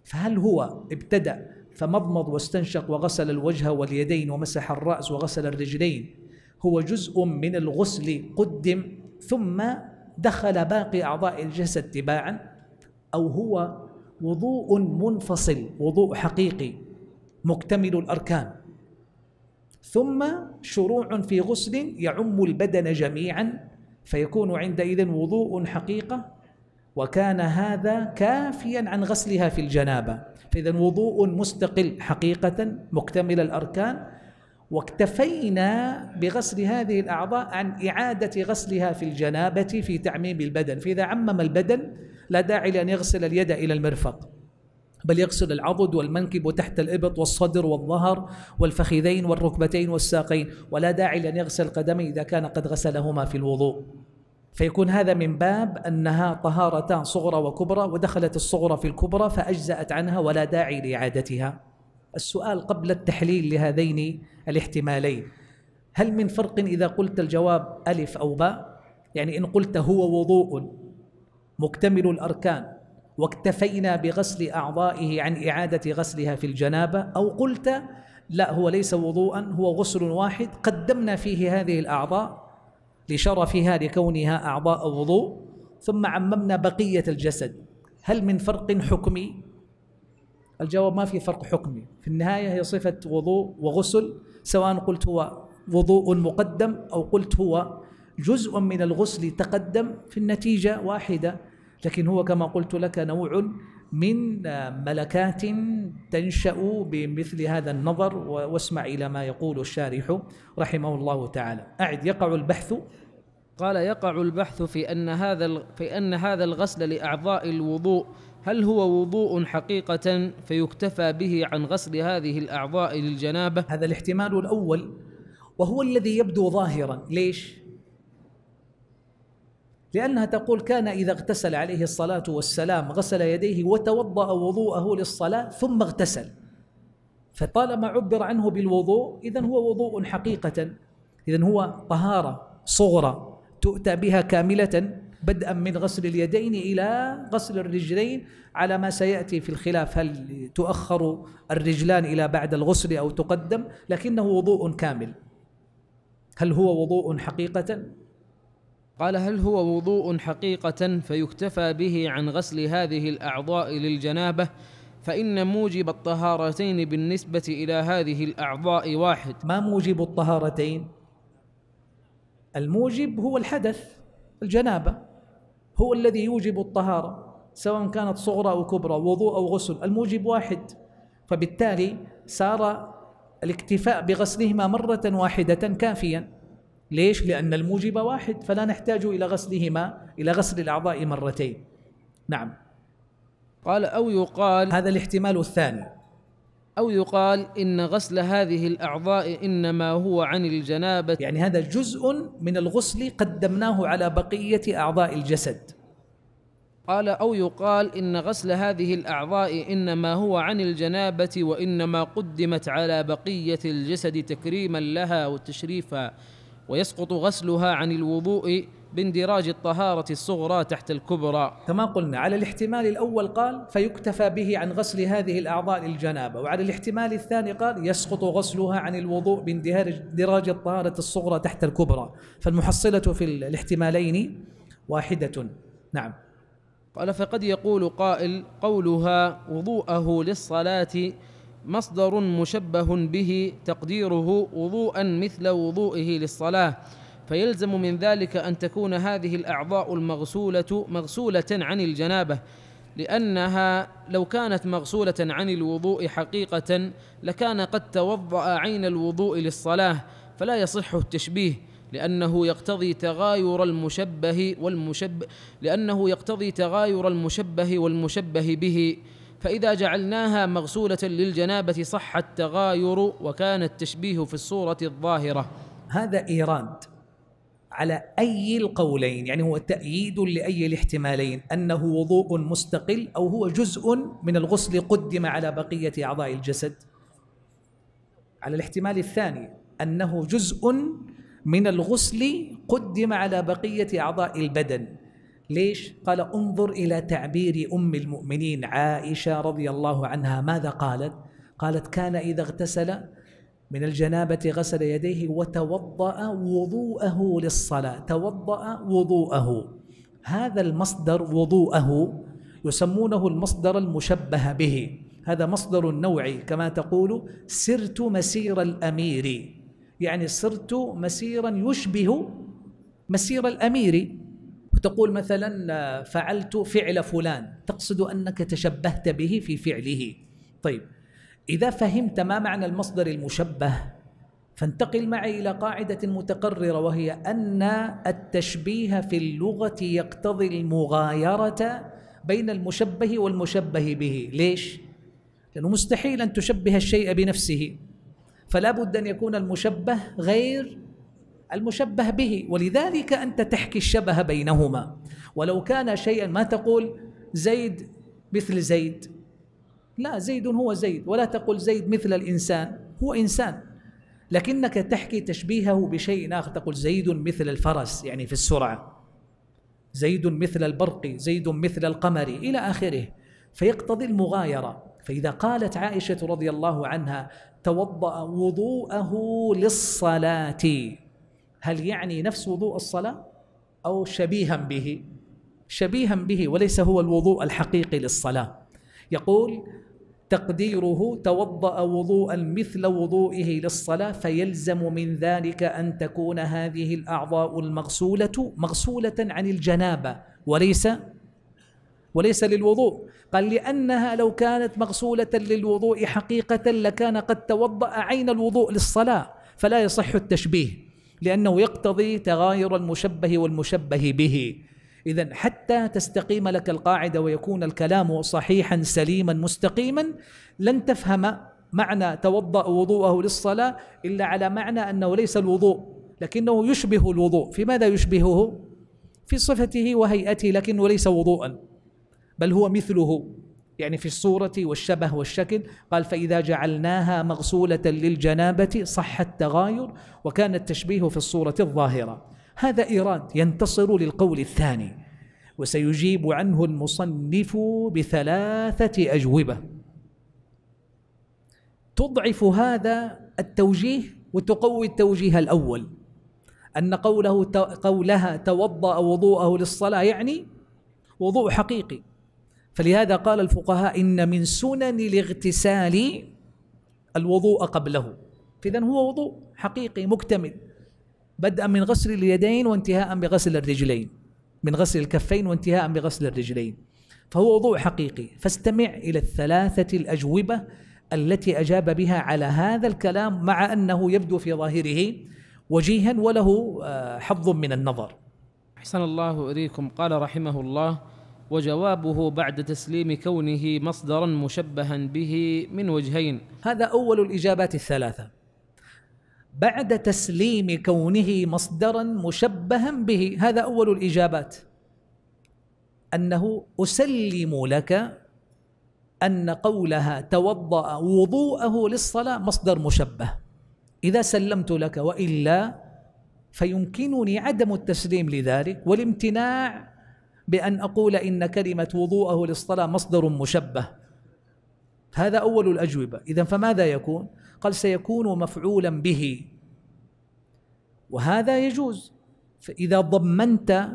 فهل هو ابتدأ فمضمض واستنشق وغسل الوجه واليدين ومسح الرأس وغسل الرجلين هو جزء من الغسل قدم ثم دخل باقي أعضاء الجسد تباعا أو هو وضوء منفصل وضوء حقيقي مكتمل الأركان ثم شروع في غسل يعم البدن جميعا فيكون عندئذ وضوء حقيقة وكان هذا كافيا عن غسلها في الجنابة فإذا وضوء مستقل حقيقة مكتمل الأركان واكتفينا بغسل هذه الأعضاء عن إعادة غسلها في الجنابة في تعميم البدن فإذا عمم البدن لا داعي لأن يغسل اليد إلى المرفق بل يغسل العضد والمنكب وتحت الإبط والصدر والظهر والفخذين والركبتين والساقين ولا داعي لأن يغسل قدمي إذا كان قد غسلهما في الوضوء فيكون هذا من باب أنها طهارتان صغرى وكبرى ودخلت الصغرى في الكبرى فأجزأت عنها ولا داعي لإعادتها السؤال قبل التحليل لهذين الاحتمالين هل من فرق إذا قلت الجواب ألف أو باء يعني إن قلت هو وضوء مكتمل الأركان واكتفينا بغسل أعضائه عن إعادة غسلها في الجنابة أو قلت لا هو ليس وضوءا هو غسل واحد قدمنا فيه هذه الأعضاء لشرفها لكونها أعضاء وضوء ثم عممنا بقية الجسد هل من فرق حكمي؟ الجواب ما في فرق حكمي في النهاية هي صفة وضوء وغسل سواء قلت هو وضوء مقدم أو قلت هو جزء من الغسل تقدم في النتيجة واحدة لكن هو كما قلت لك نوع من ملكات تنشا بمثل هذا النظر واسمع الى ما يقول الشارح رحمه الله تعالى اعد يقع البحث قال يقع البحث في ان هذا في ان هذا الغسل لاعضاء الوضوء هل هو وضوء حقيقه فيكتفى به عن غسل هذه الاعضاء للجنابه هذا الاحتمال الاول وهو الذي يبدو ظاهرا ليش لأنها تقول كان إذا اغتسل عليه الصلاة والسلام غسل يديه وتوضأ وضوءه للصلاة ثم اغتسل فطالما عبر عنه بالوضوء إذا هو وضوء حقيقة إذا هو طهارة صغرى تؤتى بها كاملة بدءا من غسل اليدين إلى غسل الرجلين على ما سيأتي في الخلاف هل تؤخر الرجلان إلى بعد الغسل أو تقدم لكنه وضوء كامل هل هو وضوء حقيقة قال هل هو وضوء حقيقة فيكتفى به عن غسل هذه الأعضاء للجنابة فإن موجب الطهارتين بالنسبة إلى هذه الأعضاء واحد ما موجب الطهارتين؟ الموجب هو الحدث الجنابة هو الذي يوجب الطهارة سواء كانت صغرى أو كبرى وضوء أو غسل الموجب واحد فبالتالي صار الاكتفاء بغسلهما مرة واحدة كافيا ليش؟ لأن الموجب واحد فلا نحتاج إلى غسلهما إلى غسل الأعضاء مرتين نعم قال أو يقال هذا الاحتمال الثاني أو يقال إن غسل هذه الأعضاء إنما هو عن الجنابة يعني هذا جزء من الغسل قدمناه على بقية أعضاء الجسد قال أو يقال إن غسل هذه الأعضاء إنما هو عن الجنابة وإنما قدمت على بقية الجسد تكريما لها وتشريفا ويسقط غسلها عن الوضوء باندراج الطهارة الصغرى تحت الكبرى كما قلنا على الاحتمال الأول قال فيكتفى به عن غسل هذه الأعضاء للجنابة وعلى الاحتمال الثاني قال يسقط غسلها عن الوضوء باندراج الطهارة الصغرى تحت الكبرى فالمحصلة في الاحتمالين واحدة نعم قال فقد يقول قائل قولها وضوءه للصلاة مصدر مشبه به تقديره وضوءا مثل وضوئه للصلاه فيلزم من ذلك ان تكون هذه الاعضاء المغسوله مغسوله عن الجنابه لانها لو كانت مغسوله عن الوضوء حقيقه لكان قد توضا عين الوضوء للصلاه فلا يصح التشبيه لأنه يقتضي تغاير المشبه والمشب لأنه يقتضي تغاير المشبه والمشبه به فإذا جعلناها مغسولة للجنابة صح التغاير وكان التشبيه في الصورة الظاهرة هذا إيراد على أي القولين يعني هو تأييد لأي الاحتمالين أنه وضوء مستقل أو هو جزء من الغسل قدم على بقية أعضاء الجسد على الاحتمال الثاني أنه جزء من الغسل قدم على بقية أعضاء البدن ليش؟ قال انظر إلى تعبير أم المؤمنين عائشة رضي الله عنها ماذا قالت؟ قالت كان إذا اغتسل من الجنابة غسل يديه وتوضأ وضوءه للصلاة توضأ وضوءه هذا المصدر وضوءه يسمونه المصدر المشبه به هذا مصدر نوعي كما تقول سرت مسير الأمير يعني سرت مسيرا يشبه مسير الأمير وتقول مثلا فعلت فعل فلان تقصد انك تشبهت به في فعله طيب اذا فهمت ما معنى المصدر المشبه فانتقل معي الى قاعده متقرره وهي ان التشبيه في اللغه يقتضي المغايره بين المشبه والمشبه به ليش لانه مستحيل ان تشبه الشيء بنفسه فلا بد ان يكون المشبه غير المشبه به ولذلك أنت تحكي الشبه بينهما ولو كان شيئا ما تقول زيد مثل زيد لا زيد هو زيد ولا تقول زيد مثل الإنسان هو إنسان لكنك تحكي تشبيهه بشيء آخر تقول زيد مثل الفرس يعني في السرعة زيد مثل البرق زيد مثل القمر إلى آخره فيقتضي المغايرة فإذا قالت عائشة رضي الله عنها توضأ وضوءه للصلاة هل يعني نفس وضوء الصلاة أو شبيها به شبيها به وليس هو الوضوء الحقيقي للصلاة يقول تقديره توضأ وضوءا مثل وضوئه للصلاة فيلزم من ذلك أن تكون هذه الأعضاء المغسولة مغسولة عن الجنابة وليس وليس للوضوء قال لأنها لو كانت مغسولة للوضوء حقيقة لكان قد توضأ عين الوضوء للصلاة فلا يصح التشبيه لأنه يقتضي تغاير المشبه والمشبه به إذا حتى تستقيم لك القاعدة ويكون الكلام صحيحا سليما مستقيما لن تفهم معنى توضأ وضوءه للصلاة إلا على معنى أنه ليس الوضوء لكنه يشبه الوضوء في ماذا يشبهه؟ في صفته وهيئته لكنه ليس وضوءا بل هو مثله يعني في الصورة والشبه والشكل قال فإذا جعلناها مغسولة للجنابة صح التغاير وكان التشبيه في الصورة الظاهرة هذا إيراد ينتصر للقول الثاني وسيجيب عنه المصنف بثلاثة أجوبة تضعف هذا التوجيه وتقوي التوجيه الأول أن قوله قولها توضأ وضوءه للصلاة يعني وضوء حقيقي فلهذا قال الفقهاء إن من سنن الاغتسال الوضوء قبله فإذا هو وضوء حقيقي مكتمل بدءا من غسل اليدين وانتهاء بغسل الرجلين من غسل الكفين وانتهاء بغسل الرجلين فهو وضوء حقيقي فاستمع إلى الثلاثة الأجوبة التي أجاب بها على هذا الكلام مع أنه يبدو في ظاهره وجيها وله آه، حظ من النظر أحسن الله إليكم قال رحمه الله وجوابه بعد تسليم كونه مصدرا مشبها به من وجهين هذا اول الاجابات الثلاثه بعد تسليم كونه مصدرا مشبها به هذا اول الاجابات انه اسلم لك ان قولها توضا وضوءه للصلاه مصدر مشبه اذا سلمت لك والا فيمكنني عدم التسليم لذلك والامتناع بأن أقول إن كلمة وضوءه للصلاة مصدر مشبه هذا أول الأجوبة إذا فماذا يكون؟ قال سيكون مفعولا به وهذا يجوز فإذا ضمنت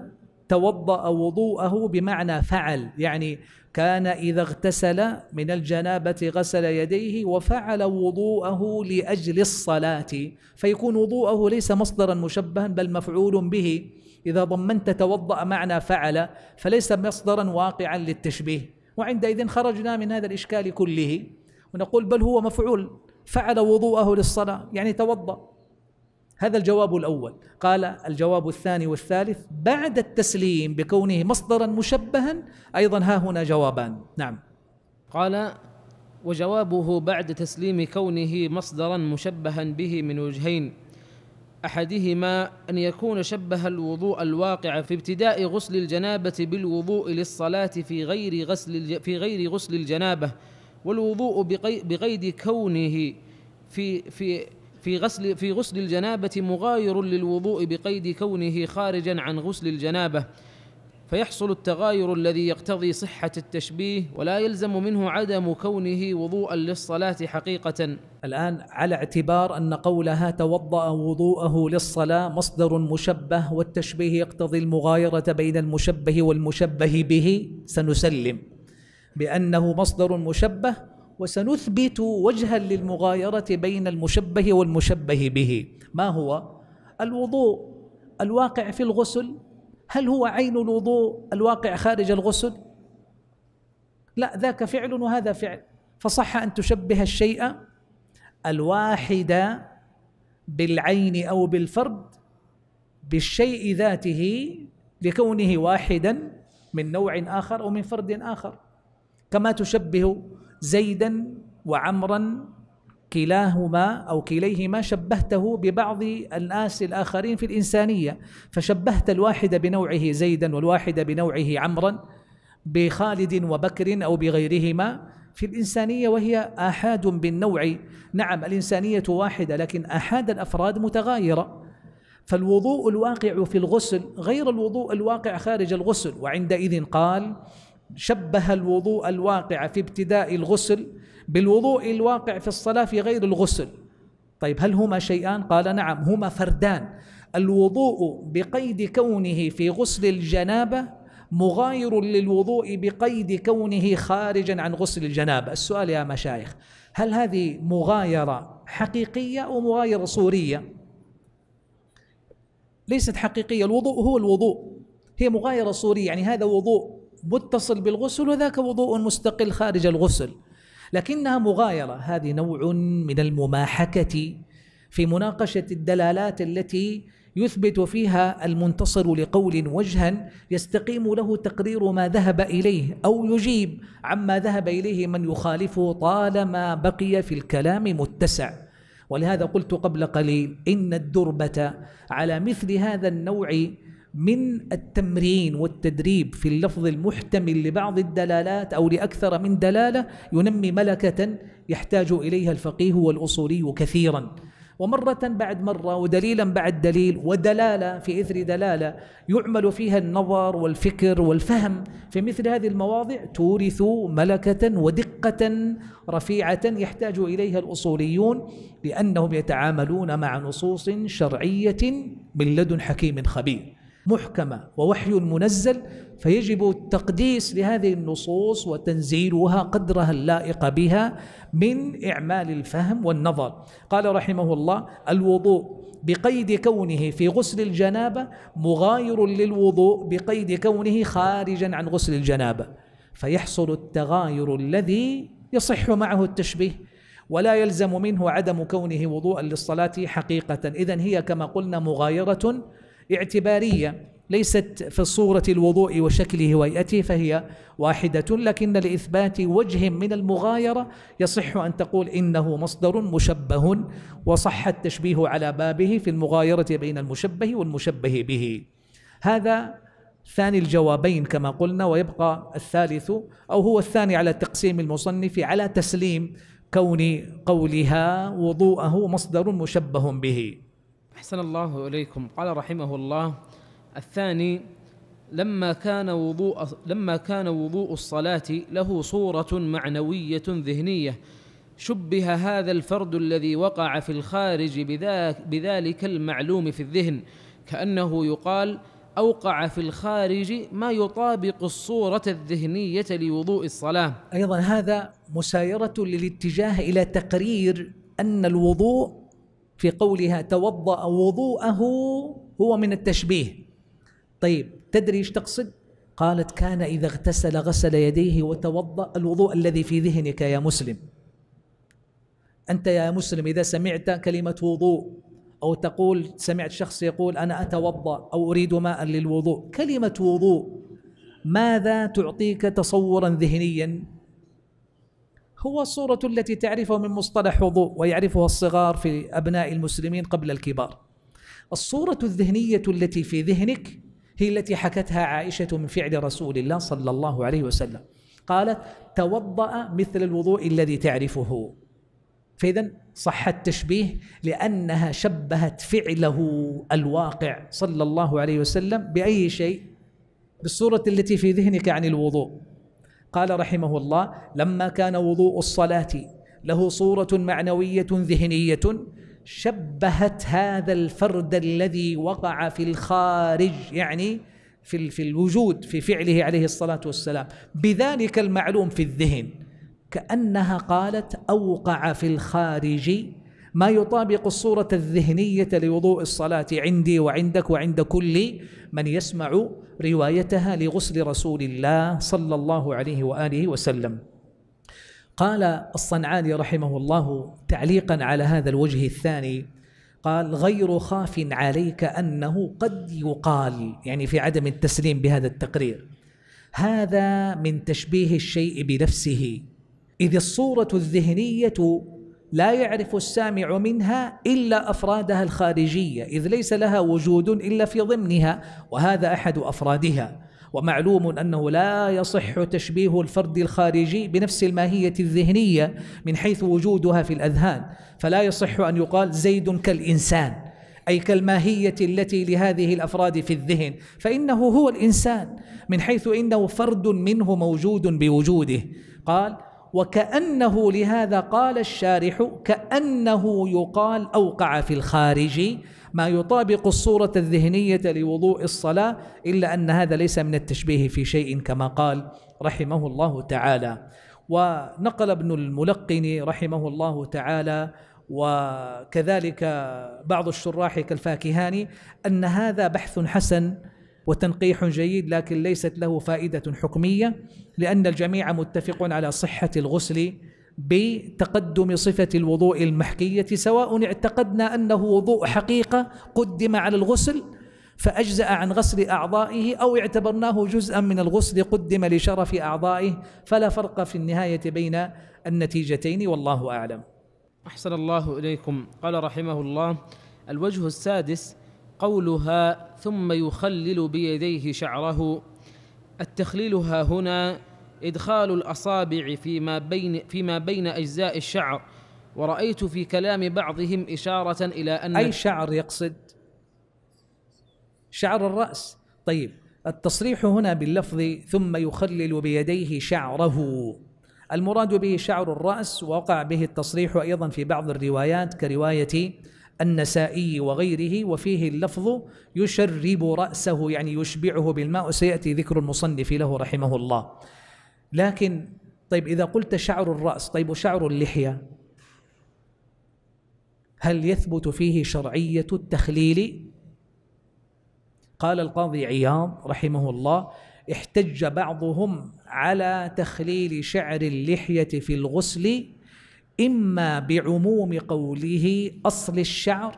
توضأ وضوءه بمعنى فعل يعني كان إذا اغتسل من الجنابة غسل يديه وفعل وضوءه لأجل الصلاة فيكون وضوءه ليس مصدرا مشبها بل مفعول به إذا ضمنت توضأ معنى فعل فليس مصدرا واقعا للتشبيه وعندئذ خرجنا من هذا الإشكال كله ونقول بل هو مفعول فعل وضوءه للصلاة يعني توضأ هذا الجواب الأول قال الجواب الثاني والثالث بعد التسليم بكونه مصدرا مشبها أيضا ها هنا جوابان نعم قال وجوابه بعد تسليم كونه مصدرا مشبها به من وجهين احدهما ان يكون شبه الوضوء الواقع في ابتداء غسل الجنابه بالوضوء للصلاه في غير غسل في غير غسل الجنابه والوضوء بقيد كونه في في في غسل في غسل الجنابه مغاير للوضوء بقيد كونه خارجا عن غسل الجنابه فيحصل التغاير الذي يقتضي صحة التشبيه ولا يلزم منه عدم كونه وضوءا للصلاة حقيقة. الآن على اعتبار أن قولها توضأ وضوءه للصلاة مصدر مشبه والتشبيه يقتضي المغايرة بين المشبه والمشبه به سنسلم بأنه مصدر مشبه وسنثبت وجها للمغايرة بين المشبه والمشبه به. ما هو؟ الوضوء الواقع في الغسل هل هو عين الوضوء الواقع خارج الغسل لا ذاك فعل وهذا فعل فصح ان تشبه الشيء الواحد بالعين او بالفرد بالشيء ذاته لكونه واحدا من نوع اخر او من فرد اخر كما تشبه زيدا وعمرا كلاهما أو كليهما شبهته ببعض الناس الآخرين في الإنسانية فشبهت الواحد بنوعه زيدا والواحد بنوعه عمرا بخالد وبكر أو بغيرهما في الإنسانية وهي آحاد بالنوع نعم الإنسانية واحدة لكن آحاد الأفراد متغايرة فالوضوء الواقع في الغسل غير الوضوء الواقع خارج الغسل وعندئذ قال شبه الوضوء الواقع في ابتداء الغسل بالوضوء الواقع في الصلاة في غير الغسل طيب هل هما شيئان؟ قال نعم هما فردان الوضوء بقيد كونه في غسل الجنابة مغاير للوضوء بقيد كونه خارجا عن غسل الجنابة السؤال يا مشايخ هل هذه مغايرة حقيقية أو مغايرة صورية؟ ليست حقيقية الوضوء هو الوضوء هي مغايرة صورية يعني هذا وضوء متصل بالغسل وذاك وضوء مستقل خارج الغسل لكنها مغايرة هذه نوع من المماحكة في مناقشة الدلالات التي يثبت فيها المنتصر لقول وجها يستقيم له تقرير ما ذهب اليه او يجيب عما ذهب اليه من يخالفه طالما بقي في الكلام متسع ولهذا قلت قبل قليل ان الدربه على مثل هذا النوع من التمرين والتدريب في اللفظ المحتمل لبعض الدلالات أو لأكثر من دلالة ينمي ملكة يحتاج إليها الفقيه والأصولي كثيرا ومرة بعد مرة ودليلا بعد دليل ودلالة في إثر دلالة يعمل فيها النظر والفكر والفهم في مثل هذه المواضع تورث ملكة ودقة رفيعة يحتاج إليها الأصوليون لأنهم يتعاملون مع نصوص شرعية من لدن حكيم خبير محكمة ووحي منزل فيجب التقديس لهذه النصوص وتنزيلها قدرها اللائق بها من إعمال الفهم والنظر قال رحمه الله الوضوء بقيد كونه في غسل الجنابة مغاير للوضوء بقيد كونه خارجا عن غسل الجنابة فيحصل التغاير الذي يصح معه التشبيه ولا يلزم منه عدم كونه وضوءا للصلاة حقيقة إذا هي كما قلنا مغايرة اعتبارية ليست في صورة الوضوء وشكله وهيئته فهي واحدة لكن لإثبات وجه من المغايرة يصح أن تقول إنه مصدر مشبه وصح التشبيه على بابه في المغايرة بين المشبه والمشبه به هذا ثاني الجوابين كما قلنا ويبقى الثالث أو هو الثاني على تقسيم المصنف على تسليم كون قولها وضوءه مصدر مشبه به أحسن الله إليكم قال رحمه الله الثاني لما كان وضوء لما كان وضوء الصلاة له صورة معنوية ذهنية شبه هذا الفرد الذي وقع في الخارج بذاك بذلك المعلوم في الذهن كأنه يقال أوقع في الخارج ما يطابق الصورة الذهنية لوضوء الصلاة أيضا هذا مسايرة للاتجاه إلى تقرير أن الوضوء في قولها توضأ وضوءه هو من التشبيه طيب تدري ايش تقصد قالت كان إذا اغتسل غسل يديه وتوضأ الوضوء الذي في ذهنك يا مسلم أنت يا مسلم إذا سمعت كلمة وضوء أو تقول سمعت شخص يقول أنا أتوضأ أو أريد ماء للوضوء كلمة وضوء ماذا تعطيك تصورا ذهنيا هو الصورة التي تعرفه من مصطلح وضوء ويعرفها الصغار في أبناء المسلمين قبل الكبار الصورة الذهنية التي في ذهنك هي التي حكتها عائشة من فعل رسول الله صلى الله عليه وسلم قالت توضأ مثل الوضوء الذي تعرفه فإذا صح التشبيه لأنها شبهت فعله الواقع صلى الله عليه وسلم بأي شيء بالصورة التي في ذهنك عن الوضوء قال رحمه الله لما كان وضوء الصلاة له صورة معنوية ذهنية شبهت هذا الفرد الذي وقع في الخارج يعني في في الوجود في فعله عليه الصلاه والسلام بذلك المعلوم في الذهن كانها قالت اوقع في الخارج ما يطابق الصورة الذهنية لوضوء الصلاة عندي وعندك وعند كل من يسمع روايتها لغسل رسول الله صلى الله عليه وآله وسلم قال الصنعاني رحمه الله تعليقا على هذا الوجه الثاني قال غير خاف عليك أنه قد يقال يعني في عدم التسليم بهذا التقرير هذا من تشبيه الشيء بنفسه إذ الصورة الذهنية لا يعرف السامع منها الا افرادها الخارجيه اذ ليس لها وجود الا في ضمنها وهذا احد افرادها ومعلوم انه لا يصح تشبيه الفرد الخارجي بنفس الماهيه الذهنيه من حيث وجودها في الاذهان فلا يصح ان يقال زيد كالانسان اي كالماهيه التي لهذه الافراد في الذهن فانه هو الانسان من حيث انه فرد منه موجود بوجوده قال وكأنه لهذا قال الشارح كأنه يقال أوقع في الخارج ما يطابق الصورة الذهنية لوضوء الصلاة إلا أن هذا ليس من التشبيه في شيء كما قال رحمه الله تعالى ونقل ابن الملقن رحمه الله تعالى وكذلك بعض الشراح كالفاكهاني أن هذا بحث حسن وتنقيح جيد لكن ليست له فائدة حكمية لأن الجميع متفق على صحة الغسل بتقدم صفة الوضوء المحكية سواء اعتقدنا أنه وضوء حقيقة قدم على الغسل فأجزأ عن غسل أعضائه أو اعتبرناه جزءا من الغسل قدم لشرف أعضائه فلا فرق في النهاية بين النتيجتين والله أعلم أحسن الله إليكم قال رحمه الله الوجه السادس قولها ثم يخلل بيديه شعره التخليل ها هنا إدخال الأصابع فيما بين فيما بين أجزاء الشعر ورأيت في كلام بعضهم إشارة إلى أن أي شعر يقصد؟ شعر الرأس طيب التصريح هنا باللفظ ثم يخلل بيديه شعره المراد به شعر الرأس ووقع به التصريح أيضا في بعض الروايات كرواية النسائي وغيره وفيه اللفظ يشرب رأسه يعني يشبعه بالماء وسيأتي ذكر المصنف له رحمه الله لكن طيب إذا قلت شعر الرأس طيب وشعر اللحية هل يثبت فيه شرعية التخليل قال القاضي عياض رحمه الله احتج بعضهم على تخليل شعر اللحية في الغسل إما بعموم قوله أصل الشعر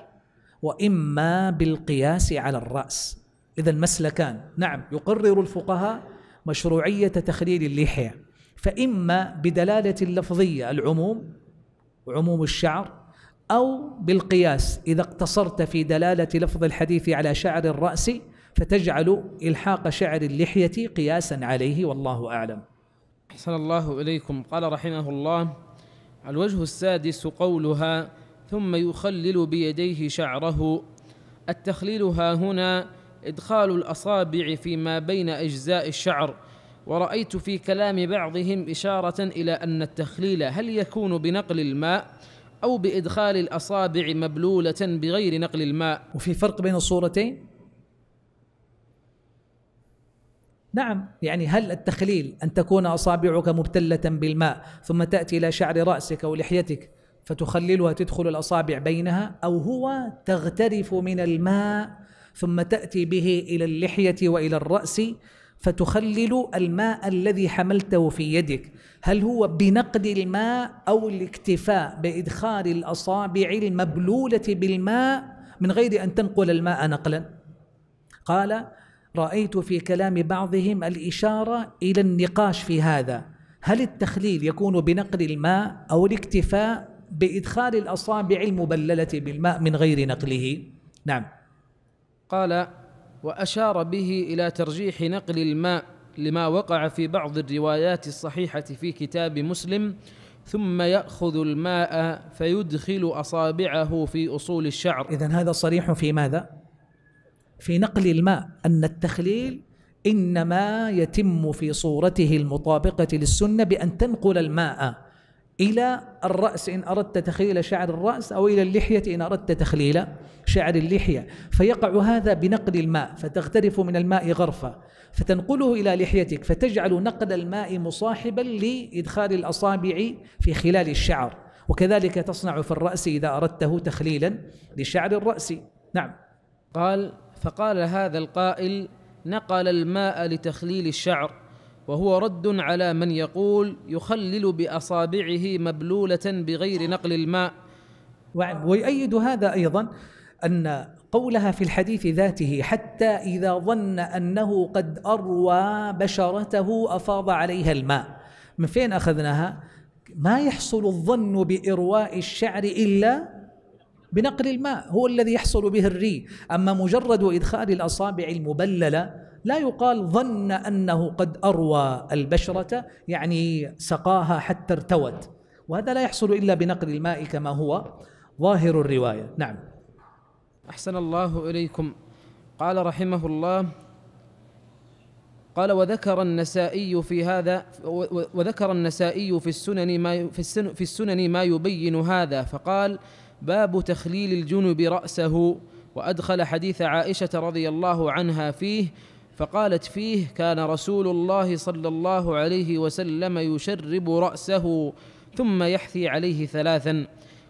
وإما بالقياس على الرأس إذا مسلكان نعم يقرر الفقهاء مشروعية تخليل اللحية فإما بدلالة اللفظية العموم عموم الشعر أو بالقياس إذا اقتصرت في دلالة لفظ الحديث على شعر الرأس فتجعل إلحاق شعر اللحية قياسا عليه والله أعلم أحسن الله إليكم قال رحمه الله الوجه السادس قولها ثم يخلل بيديه شعره التخليل ها هنا ادخال الاصابع فيما بين اجزاء الشعر ورايت في كلام بعضهم اشاره الى ان التخليل هل يكون بنقل الماء او بادخال الاصابع مبلوله بغير نقل الماء وفي فرق بين الصورتين نعم يعني هل التخليل أن تكون أصابعك مبتلة بالماء ثم تأتي إلى شعر رأسك أو لحيتك فتخللها تدخل الأصابع بينها أو هو تغترف من الماء ثم تأتي به إلى اللحية وإلى الرأس فتخلل الماء الذي حملته في يدك هل هو بنقد الماء أو الاكتفاء بإدخال الأصابع المبلولة بالماء من غير أن تنقل الماء نقلا قال رايت في كلام بعضهم الاشاره الى النقاش في هذا هل التخليل يكون بنقل الماء او الاكتفاء بادخال الاصابع المبلله بالماء من غير نقله نعم قال واشار به الى ترجيح نقل الماء لما وقع في بعض الروايات الصحيحه في كتاب مسلم ثم ياخذ الماء فيدخل اصابعه في اصول الشعر اذا هذا صريح في ماذا في نقل الماء أن التخليل إنما يتم في صورته المطابقة للسنة بأن تنقل الماء إلى الرأس إن أردت تخليل شعر الرأس أو إلى اللحية إن أردت تخليل شعر اللحية فيقع هذا بنقل الماء فتغترف من الماء غرفة فتنقله إلى لحيتك فتجعل نقل الماء مصاحبا لإدخال الأصابع في خلال الشعر وكذلك تصنع في الرأس إذا أردته تخليلا لشعر الرأس نعم قال فقال هذا القائل نقل الماء لتخليل الشعر وهو رد على من يقول يخلل باصابعه مبلوله بغير نقل الماء ويؤيد هذا ايضا ان قولها في الحديث ذاته حتى اذا ظن انه قد اروى بشرته افاض عليها الماء من فين اخذناها ما يحصل الظن بارواء الشعر الا بنقل الماء هو الذي يحصل به الري أما مجرد إدخال الأصابع المبللة لا يقال ظن أنه قد أروى البشرة يعني سقاها حتى ارتوت وهذا لا يحصل إلا بنقل الماء كما هو ظاهر الرواية نعم أحسن الله إليكم قال رحمه الله قال وذكر النسائي في هذا وذكر النسائي في السنن ما في السنن ما يبين هذا فقال باب تخليل الجنب راسه وادخل حديث عائشه رضي الله عنها فيه فقالت فيه كان رسول الله صلى الله عليه وسلم يشرب راسه ثم يحثي عليه ثلاثا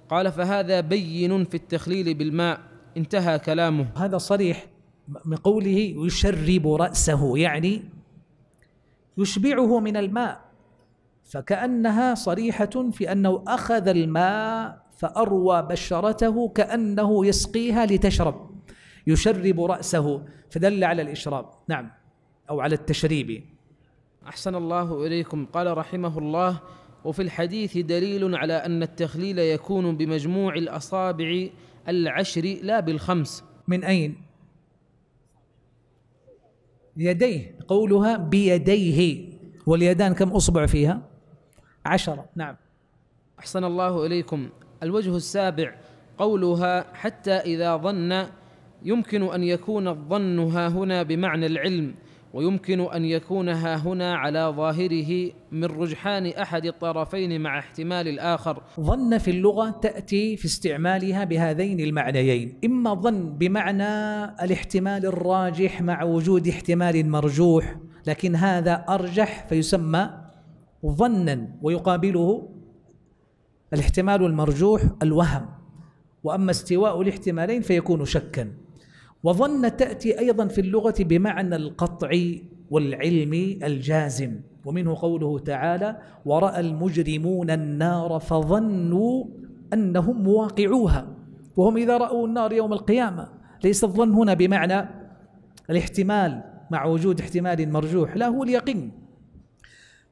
قال فهذا بين في التخليل بالماء انتهى كلامه هذا صريح من قوله يشرب راسه يعني يشبعه من الماء فكانها صريحه في انه اخذ الماء فأروى بشرته كأنه يسقيها لتشرب يشرب رأسه فدل على الإشراب نعم أو على التشريب أحسن الله إليكم قال رحمه الله وفي الحديث دليل على أن التخليل يكون بمجموع الأصابع العشر لا بالخمس من أين؟ يديه قولها بيديه واليدان كم أصبع فيها؟ عشرة نعم أحسن الله إليكم الوجه السابع قولها حتى إذا ظن يمكن أن يكون الظن ها هنا بمعنى العلم ويمكن أن يكون ها هنا على ظاهره من رجحان أحد الطرفين مع احتمال الآخر ظن في اللغة تأتي في استعمالها بهذين المعنيين إما ظن بمعنى الاحتمال الراجح مع وجود احتمال مرجوح لكن هذا أرجح فيسمى ظنا ويقابله الاحتمال المرجوح الوهم وأما استواء الاحتمالين فيكون شكا وظن تأتي أيضا في اللغة بمعنى القطع والعلم الجازم ومنه قوله تعالى ورأى المجرمون النار فظنوا أنهم واقعوها وهم إذا رأوا النار يوم القيامة ليس الظن هنا بمعنى الاحتمال مع وجود احتمال مرجوح لا هو اليقين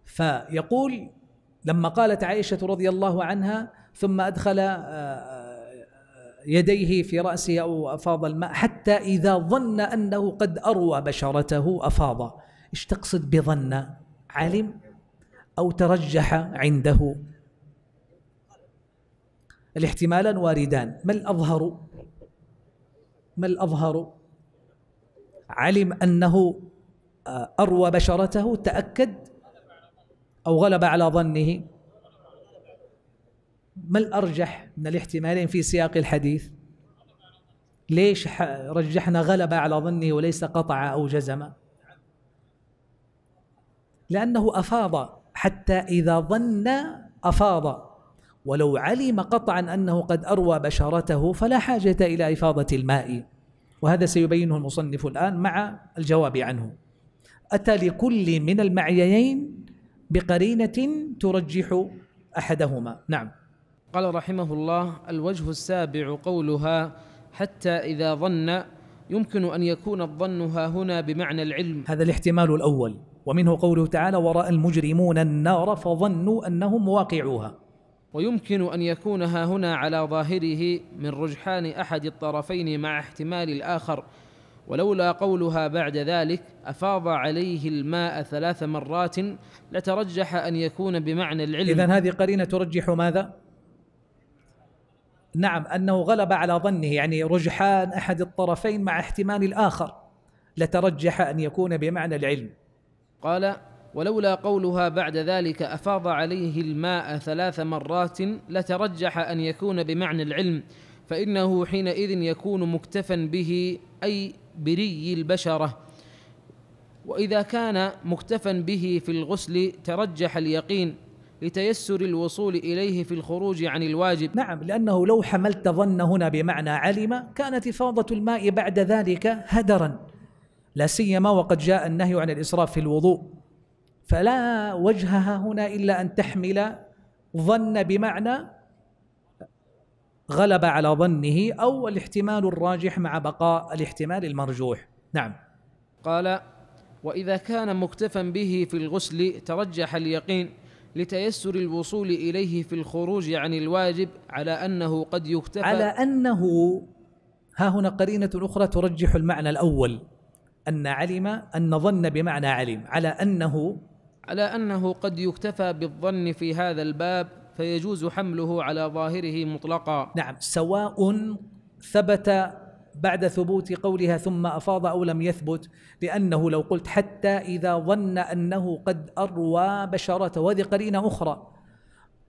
فيقول لما قالت عائشه رضي الله عنها ثم ادخل آه، آه، يديه في راسه او افاض الماء حتى اذا ظن انه قد اروى بشرته افاض ايش تقصد بظن علم او ترجح عنده الاحتمالان واردان ما الاظهر ما الاظهر علم انه آه، اروى بشرته تاكد أو غلب على ظنه ما الأرجح من الاحتمالين في سياق الحديث ليش رجحنا غلب على ظنه وليس قطع أو جزم لأنه أفاض حتى إذا ظن أفاض ولو علم قطعا أنه قد أروى بشرته فلا حاجة إلى إفاضة الماء وهذا سيبينه المصنف الآن مع الجواب عنه أتى لكل من المعيين بقرينة ترجح أحدهما نعم قال رحمه الله الوجه السابع قولها حتى إذا ظن يمكن أن يكون الظن ها هنا بمعنى العلم هذا الاحتمال الأول ومنه قوله تعالى وراء المجرمون النار فظنوا أنهم واقعوها ويمكن أن يكون ها هنا على ظاهره من رجحان أحد الطرفين مع احتمال الآخر ولولا قولها بعد ذلك أفاض عليه الماء ثلاث مرات لترجح أن يكون بمعنى العلم إذا هذه قرينة ترجح ماذا؟ نعم أنه غلب على ظنه يعني رجحان أحد الطرفين مع احتمال الآخر لترجح أن يكون بمعنى العلم قال ولولا قولها بعد ذلك أفاض عليه الماء ثلاث مرات لترجح أن يكون بمعنى العلم فإنه حينئذ يكون مكتفا به أي بري البشره واذا كان مكتفا به في الغسل ترجح اليقين لتيسر الوصول اليه في الخروج عن الواجب نعم لانه لو حملت ظن هنا بمعنى علم كانت افاضه الماء بعد ذلك هدرا لا سيما وقد جاء النهي عن الاسراف في الوضوء فلا وجهها هنا الا ان تحمل ظن بمعنى غلب على ظنه أو الاحتمال الراجح مع بقاء الاحتمال المرجوح نعم قال وإذا كان مكتفا به في الغسل ترجح اليقين لتيسر الوصول إليه في الخروج عن الواجب على أنه قد يكتفى على أنه ها هنا قرينة أخرى ترجح المعنى الأول أن علم أن ظن بمعنى علم على أنه على أنه قد يكتفى بالظن في هذا الباب فيجوز حمله على ظاهره مطلقا نعم سواء ثبت بعد ثبوت قولها ثم افاض او لم يثبت لانه لو قلت حتى اذا ظن انه قد اروى بشرته وهذه قرينه اخرى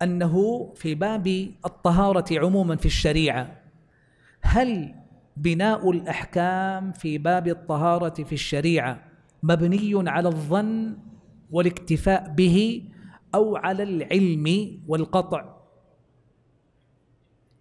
انه في باب الطهاره عموما في الشريعه هل بناء الاحكام في باب الطهاره في الشريعه مبني على الظن والاكتفاء به أو على العلم والقطع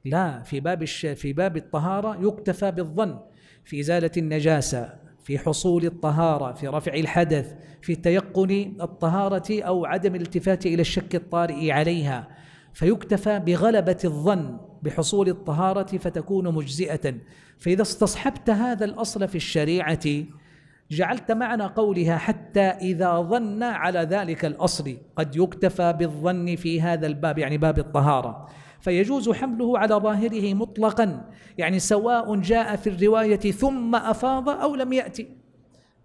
لا في باب الش... في باب الطهارة يكتفى بالظن في إزالة النجاسة في حصول الطهارة في رفع الحدث في تيقن الطهارة أو عدم الالتفات إلى الشك الطارئ عليها فيكتفى بغلبة الظن بحصول الطهارة فتكون مجزئة فإذا استصحبت هذا الأصل في الشريعة جعلت معنى قولها حتى إذا ظن على ذلك الأصل قد يكتفى بالظن في هذا الباب يعني باب الطهارة فيجوز حمله على ظاهره مطلقا يعني سواء جاء في الرواية ثم أفاض أو لم يأتي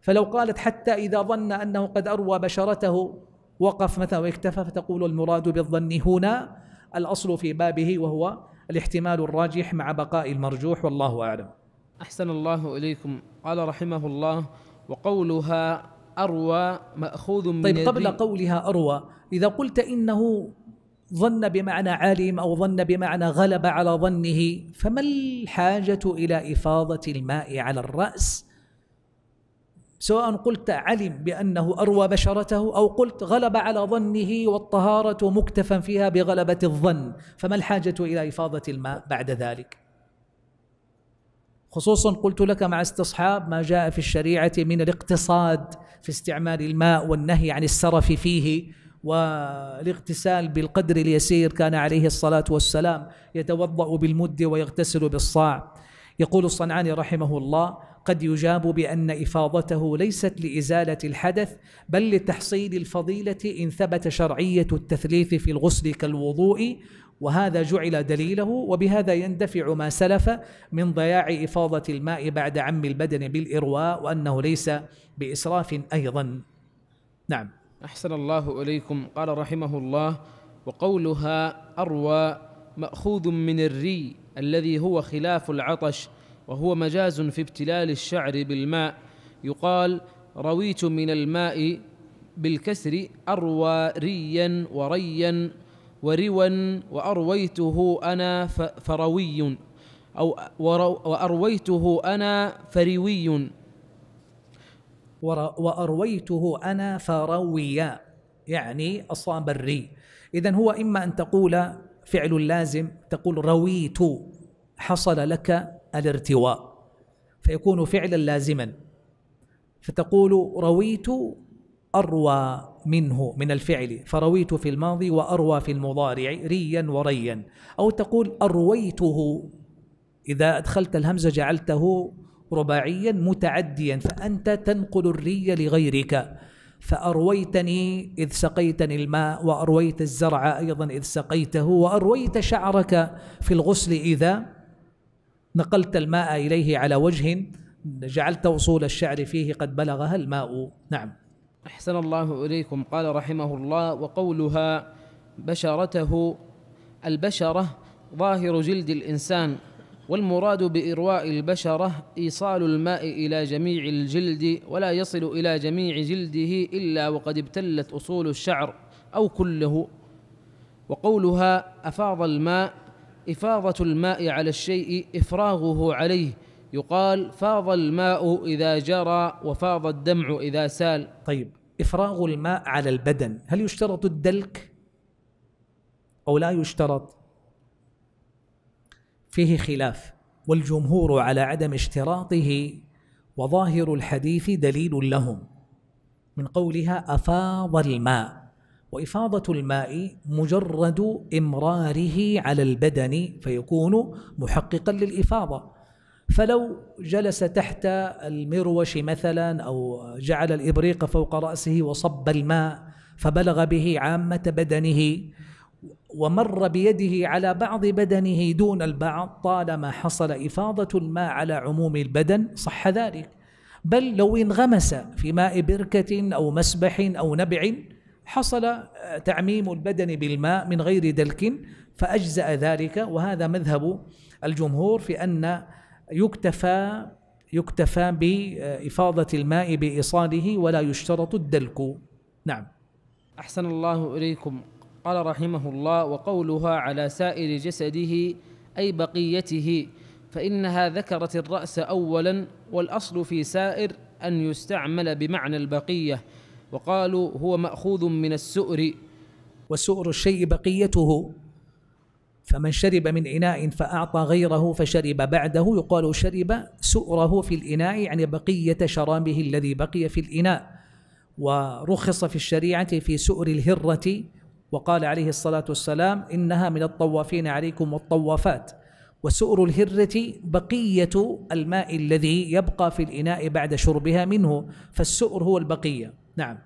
فلو قالت حتى إذا ظن أنه قد أروى بشرته وقف مثلا واكتفى فتقول المراد بالظن هنا الأصل في بابه وهو الاحتمال الراجح مع بقاء المرجوح والله أعلم أحسن الله إليكم قال رحمه الله وقولها أروى مأخوذ من طيب قبل قولها أروى إذا قلت إنه ظن بمعنى علم أو ظن بمعنى غلب على ظنه فما الحاجة إلى إفاضة الماء على الرأس سواء قلت علم بأنه أروى بشرته أو قلت غلب على ظنه والطهارة مكتفى فيها بغلبة الظن فما الحاجة إلى إفاضة الماء بعد ذلك خصوصا قلت لك مع استصحاب ما جاء في الشريعة من الاقتصاد في استعمال الماء والنهي عن السرف فيه والاغتسال بالقدر اليسير كان عليه الصلاة والسلام يتوضأ بالمد ويغتسل بالصاع يقول الصنعاني رحمه الله قد يجاب بأن إفاضته ليست لإزالة الحدث بل لتحصيل الفضيلة إن ثبت شرعية التثليث في الغسل كالوضوء وهذا جعل دليله وبهذا يندفع ما سلف من ضياع إفاضة الماء بعد عم البدن بالإرواء وأنه ليس بإسراف أيضا نعم أحسن الله إليكم قال رحمه الله وقولها أروى مأخوذ من الري الذي هو خلاف العطش وهو مجاز في ابتلال الشعر بالماء يقال رويت من الماء بالكسر أروى ريا وريا وروا وأرويته أنا فروي أو وأرويته أنا فروي وأرويته أنا فرويا يعني أصاب الري إذا هو إما أن تقول فعل لازم تقول رويت حصل لك الارتواء فيكون فعلا لازما فتقول رويت أروى منه من الفعل فرويت في الماضي وأروى في المضارع ريا وريا أو تقول أرويته إذا أدخلت الهمزة جعلته رباعيا متعديا فأنت تنقل الري لغيرك فأرويتني إذ سقيتني الماء وأرويت الزرع أيضا إذ سقيته وأرويت شعرك في الغسل إذا نقلت الماء إليه على وجه جعلت وصول الشعر فيه قد بلغها الماء نعم أحسن الله إليكم قال رحمه الله وقولها بشرته البشرة ظاهر جلد الإنسان والمراد بإرواء البشرة إيصال الماء إلى جميع الجلد ولا يصل إلى جميع جلده إلا وقد ابتلت أصول الشعر أو كله وقولها أفاض الماء إفاضة الماء على الشيء إفراغه عليه يقال فاض الماء إذا جرى وفاض الدمع إذا سال طيب إفراغ الماء على البدن هل يشترط الدلك أو لا يشترط فيه خلاف والجمهور على عدم اشتراطه وظاهر الحديث دليل لهم من قولها أفاض الماء وإفاضة الماء مجرد إمراره على البدن فيكون محققا للإفاضة فلو جلس تحت المروش مثلا او جعل الابريق فوق راسه وصب الماء فبلغ به عامه بدنه ومر بيده على بعض بدنه دون البعض طالما حصل افاضه الماء على عموم البدن صح ذلك بل لو انغمس في ماء بركه او مسبح او نبع حصل آه، تعميم البدن بالماء من غير دلك فاجزا ذلك وهذا مذهب الجمهور في ان يكتفى يكتفى بإفاضة الماء بإيصاله ولا يشترط الدلك نعم أحسن الله إليكم قال رحمه الله وقولها على سائر جسده أي بقيته فإنها ذكرت الرأس أولا والأصل في سائر أن يستعمل بمعنى البقية وقالوا هو مأخوذ من السؤر وسؤر الشيء بقيته فمن شرب من إناء فأعطى غيره فشرب بعده يقال شرب سؤره في الإناء يعني بقية شرابه الذي بقي في الإناء ورخص في الشريعة في سؤر الهرة وقال عليه الصلاة والسلام إنها من الطوافين عليكم والطوافات وسؤر الهرة بقية الماء الذي يبقى في الإناء بعد شربها منه فالسؤر هو البقية نعم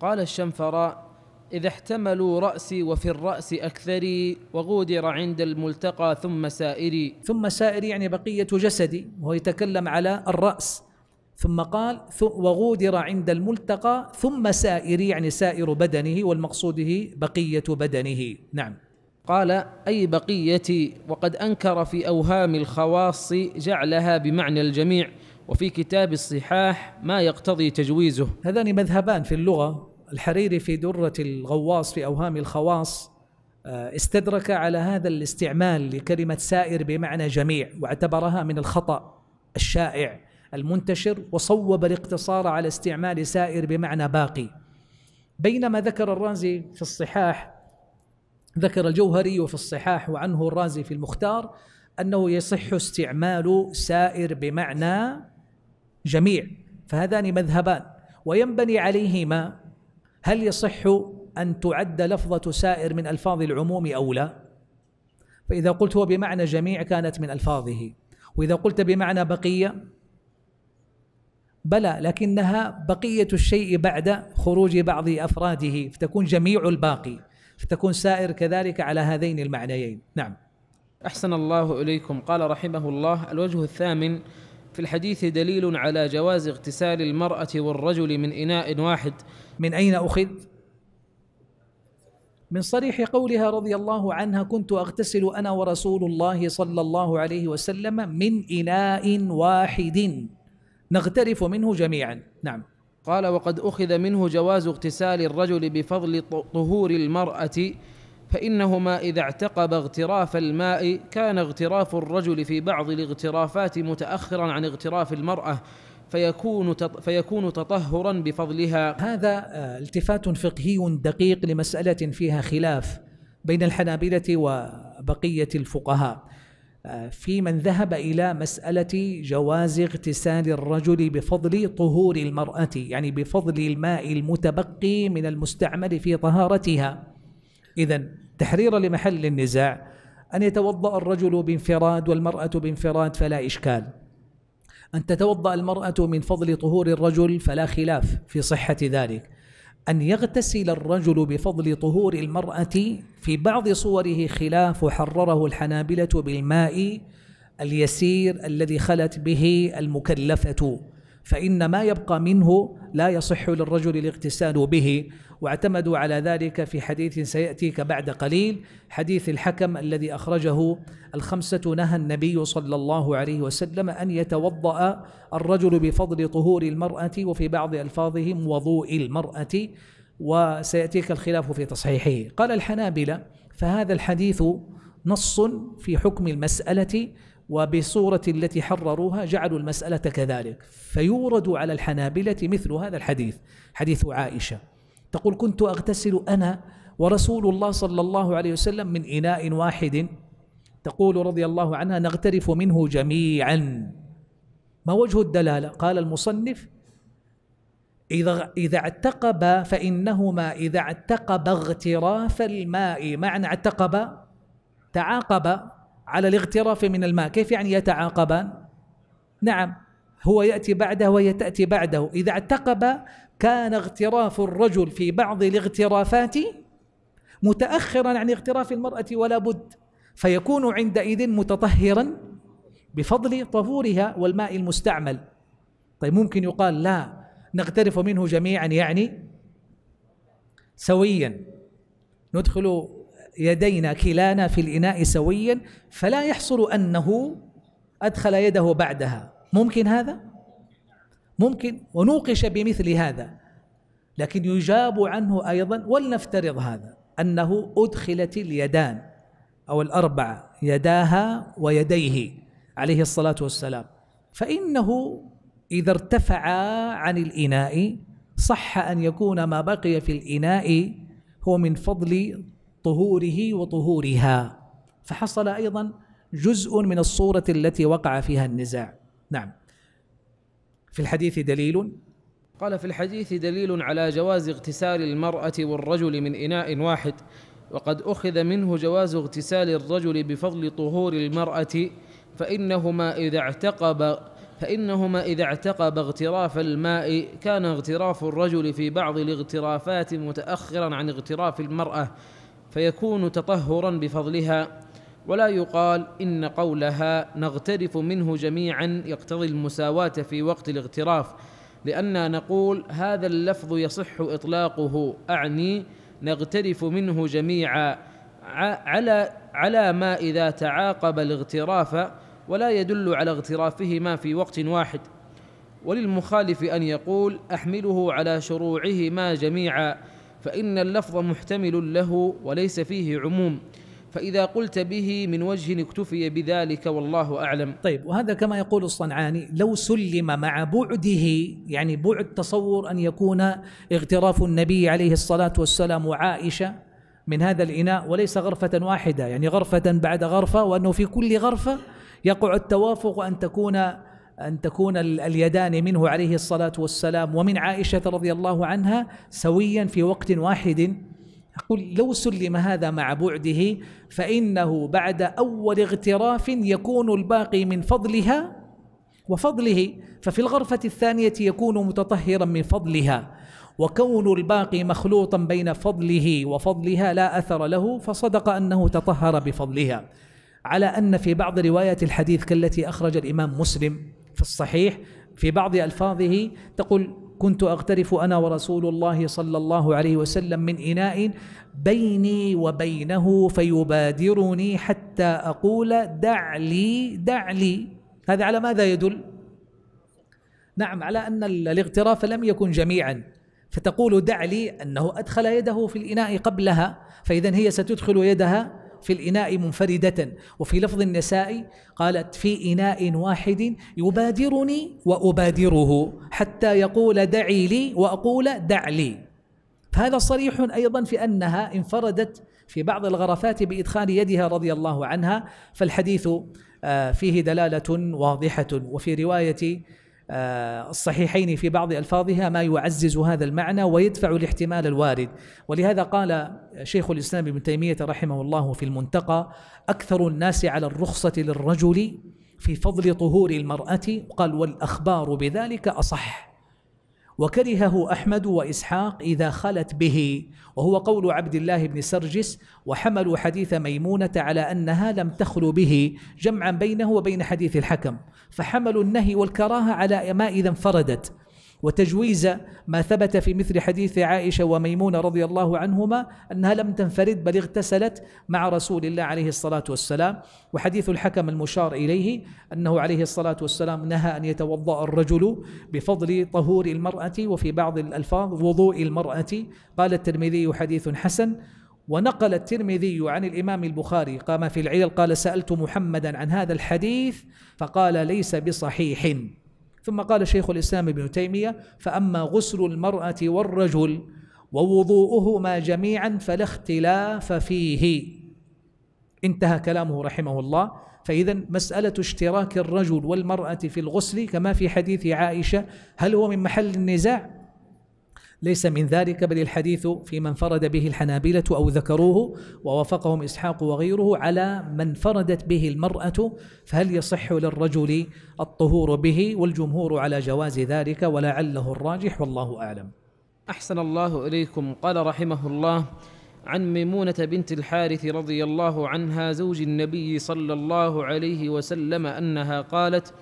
قال الشنفراء إذا احتملوا رأسي وفي الرأس أكثري وغودر عند الملتقى ثم سائري ثم سائري يعني بقية جسدي وهو يتكلم على الرأس ثم قال وغودر عند الملتقى ثم سائري يعني سائر بدنه والمقصود به بقية بدنه نعم قال أي بقيتي وقد أنكر في أوهام الخواص جعلها بمعنى الجميع وفي كتاب الصحاح ما يقتضي تجويزه هذان مذهبان في اللغة الحريري في درة الغواص في أوهام الخواص آه، استدرك على هذا الاستعمال لكلمة سائر بمعنى جميع واعتبرها من الخطأ الشائع المنتشر وصوب الاقتصار على استعمال سائر بمعنى باقي بينما ذكر الرازي في الصحاح ذكر الجوهري في الصحاح وعنه الرازي في المختار أنه يصح استعمال سائر بمعنى جميع فهذان مذهبان وينبني عليهما هل يصح أن تعد لفظة سائر من ألفاظ العموم أو لا فإذا قلت هو بمعنى جميع كانت من ألفاظه وإذا قلت بمعنى بقية بلى لكنها بقية الشيء بعد خروج بعض أفراده فتكون جميع الباقي فتكون سائر كذلك على هذين المعنيين نعم أحسن الله إليكم قال رحمه الله الوجه الثامن في الحديث دليل على جواز اغتسال المرأة والرجل من إناء واحد من أين أخذ؟ من صريح قولها رضي الله عنها كنت أغتسل أنا ورسول الله صلى الله عليه وسلم من إناء واحد نغترف منه جميعا نعم قال وقد أخذ منه جواز اغتسال الرجل بفضل طهور المرأة فانهما اذا اعتقب اغتراف الماء كان اغتراف الرجل في بعض الاغترافات متاخرا عن اغتراف المراه فيكون فيكون تطهرا بفضلها هذا آه، التفات فقهي دقيق لمساله فيها خلاف بين الحنابله وبقيه الفقهاء آه، في من ذهب الى مساله جواز اغتسال الرجل بفضل طهور المراه يعني بفضل الماء المتبقي من المستعمل في طهارتها إذا تحريرا لمحل النزاع أن يتوضأ الرجل بانفراد والمرأة بانفراد فلا إشكال أن تتوضأ المرأة من فضل طهور الرجل فلا خلاف في صحة ذلك أن يغتسل الرجل بفضل طهور المرأة في بعض صوره خلاف حرره الحنابلة بالماء اليسير الذي خلت به المكلفة فإن ما يبقى منه لا يصح للرجل الاغتسال به واعتمدوا على ذلك في حديث سياتيك بعد قليل حديث الحكم الذي اخرجه الخمسه نهى النبي صلى الله عليه وسلم ان يتوضا الرجل بفضل طهور المراه وفي بعض الفاظهم وضوء المراه وسياتيك الخلاف في تصحيحه قال الحنابله فهذا الحديث نص في حكم المساله وبصورة التي حرروها جعلوا المسألة كذلك فيورد على الحنابلة مثل هذا الحديث حديث عائشة تقول كنت أغتسل أنا ورسول الله صلى الله عليه وسلم من إناء واحد تقول رضي الله عنها نغترف منه جميعا ما وجه الدلالة قال المصنف إذا, إذا اعتقب فإنهما إذا اعتقب اغتراف الماء معنى اعتقب تعاقب على الاغتراف من الماء كيف يعني يتعاقبان نعم هو يأتي بعده وهي تأتي بعده إذا اعتقب كان اغتراف الرجل في بعض الاغترافات متاخرا عن اغتراف المراه ولا بد فيكون عندئذ متطهرا بفضل طهورها والماء المستعمل طيب ممكن يقال لا نغترف منه جميعا يعني سويا ندخل يدينا كلانا في الاناء سويا فلا يحصل انه ادخل يده بعدها ممكن هذا ممكن ونوقش بمثل هذا لكن يجاب عنه أيضا ولنفترض هذا أنه أدخلت اليدان أو الأربعة يداها ويديه عليه الصلاة والسلام فإنه إذا ارتفعا عن الإناء صح أن يكون ما بقي في الإناء هو من فضل طهوره وطهورها فحصل أيضا جزء من الصورة التي وقع فيها النزاع نعم في الحديث دليل قال في الحديث دليل على جواز اغتسال المرأة والرجل من إناء واحد وقد أخذ منه جواز اغتسال الرجل بفضل طهور المرأة فإنهما إذا اعتقب فإنهما إذا اعتقب اغتراف الماء كان اغتراف الرجل في بعض الاغترافات متأخرا عن اغتراف المرأة فيكون تطهرا بفضلها ولا يقال ان قولها نغترف منه جميعا يقتضي المساواه في وقت الاغتراف لاننا نقول هذا اللفظ يصح اطلاقه اعني نغترف منه جميعا على على ما اذا تعاقب الاغتراف ولا يدل على اغترافهما في وقت واحد وللمخالف ان يقول احمله على شروعهما جميعا فان اللفظ محتمل له وليس فيه عموم فإذا قلت به من وجه اكتفي بذلك والله أعلم طيب وهذا كما يقول الصنعاني لو سلم مع بعده يعني بعد تصور أن يكون اغتراف النبي عليه الصلاة والسلام وعائشة من هذا الإناء وليس غرفة واحدة يعني غرفة بعد غرفة وأنه في كل غرفة يقع التوافق أن تكون أن تكون اليدان منه عليه الصلاة والسلام ومن عائشة رضي الله عنها سويا في وقت واحد أقول لو سلم هذا مع بعده فإنه بعد أول اغتراف يكون الباقي من فضلها وفضله ففي الغرفة الثانية يكون متطهرا من فضلها وكون الباقي مخلوطا بين فضله وفضلها لا أثر له فصدق أنه تطهر بفضلها على أن في بعض روايات الحديث كالتي أخرج الإمام مسلم في الصحيح في بعض ألفاظه تقول كنت أغترف أنا ورسول الله صلى الله عليه وسلم من إناء بيني وبينه فيبادرني حتى أقول دع لي دع لي هذا على ماذا يدل؟ نعم على أن الاغتراف لم يكن جميعا فتقول دع لي أنه أدخل يده في الإناء قبلها فإذا هي ستدخل يدها في الإناء منفردة وفي لفظ النساء قالت في إناء واحد يبادرني وأبادره حتى يقول دعي لي وأقول دع لي فهذا صريح أيضا في أنها انفردت في بعض الغرفات بإدخال يدها رضي الله عنها فالحديث آه، فيه دلالة واضحة وفي رواية آه، الصحيحين في بعض الفاظها ما يعزز هذا المعنى ويدفع الاحتمال الوارد ولهذا قال شيخ الاسلام ابن تيميه رحمه الله في المنتقى اكثر الناس على الرخصه للرجل في فضل طهور المراه قال والاخبار بذلك اصح وكرهه أحمد وإسحاق إذا خلت به وهو قول عبد الله بن سرجس وحملوا حديث ميمونة على أنها لم تخل به جمعا بينه وبين حديث الحكم فحملوا النهي والكراهة على ما إذا انفردت وتجويز ما ثبت في مثل حديث عائشة وميمونة رضي الله عنهما أنها لم تنفرد بل اغتسلت مع رسول الله عليه الصلاة والسلام وحديث الحكم المشار إليه أنه عليه الصلاة والسلام نهى أن يتوضأ الرجل بفضل طهور المرأة وفي بعض الألفاظ وضوء المرأة قال الترمذي حديث حسن ونقل الترمذي عن الإمام البخاري قام في العيل قال سألت محمدا عن هذا الحديث فقال ليس بصحيح ثم قال شيخ الإسلام ابن تيمية فأما غسل المرأة والرجل ووضوءهما جميعا فلا اختلاف فيه انتهى كلامه رحمه الله فإذا مسألة اشتراك الرجل والمرأة في الغسل كما في حديث عائشة هل هو من محل النزاع ليس من ذلك بل الحديث في من فرد به الحنابلة أو ذكروه ووافقهم إسحاق وغيره على من فردت به المرأة فهل يصح للرجل الطهور به والجمهور على جواز ذلك ولعله الراجح والله أعلم أحسن الله إليكم قال رحمه الله عن ميمونة بنت الحارث رضي الله عنها زوج النبي صلى الله عليه وسلم أنها قالت: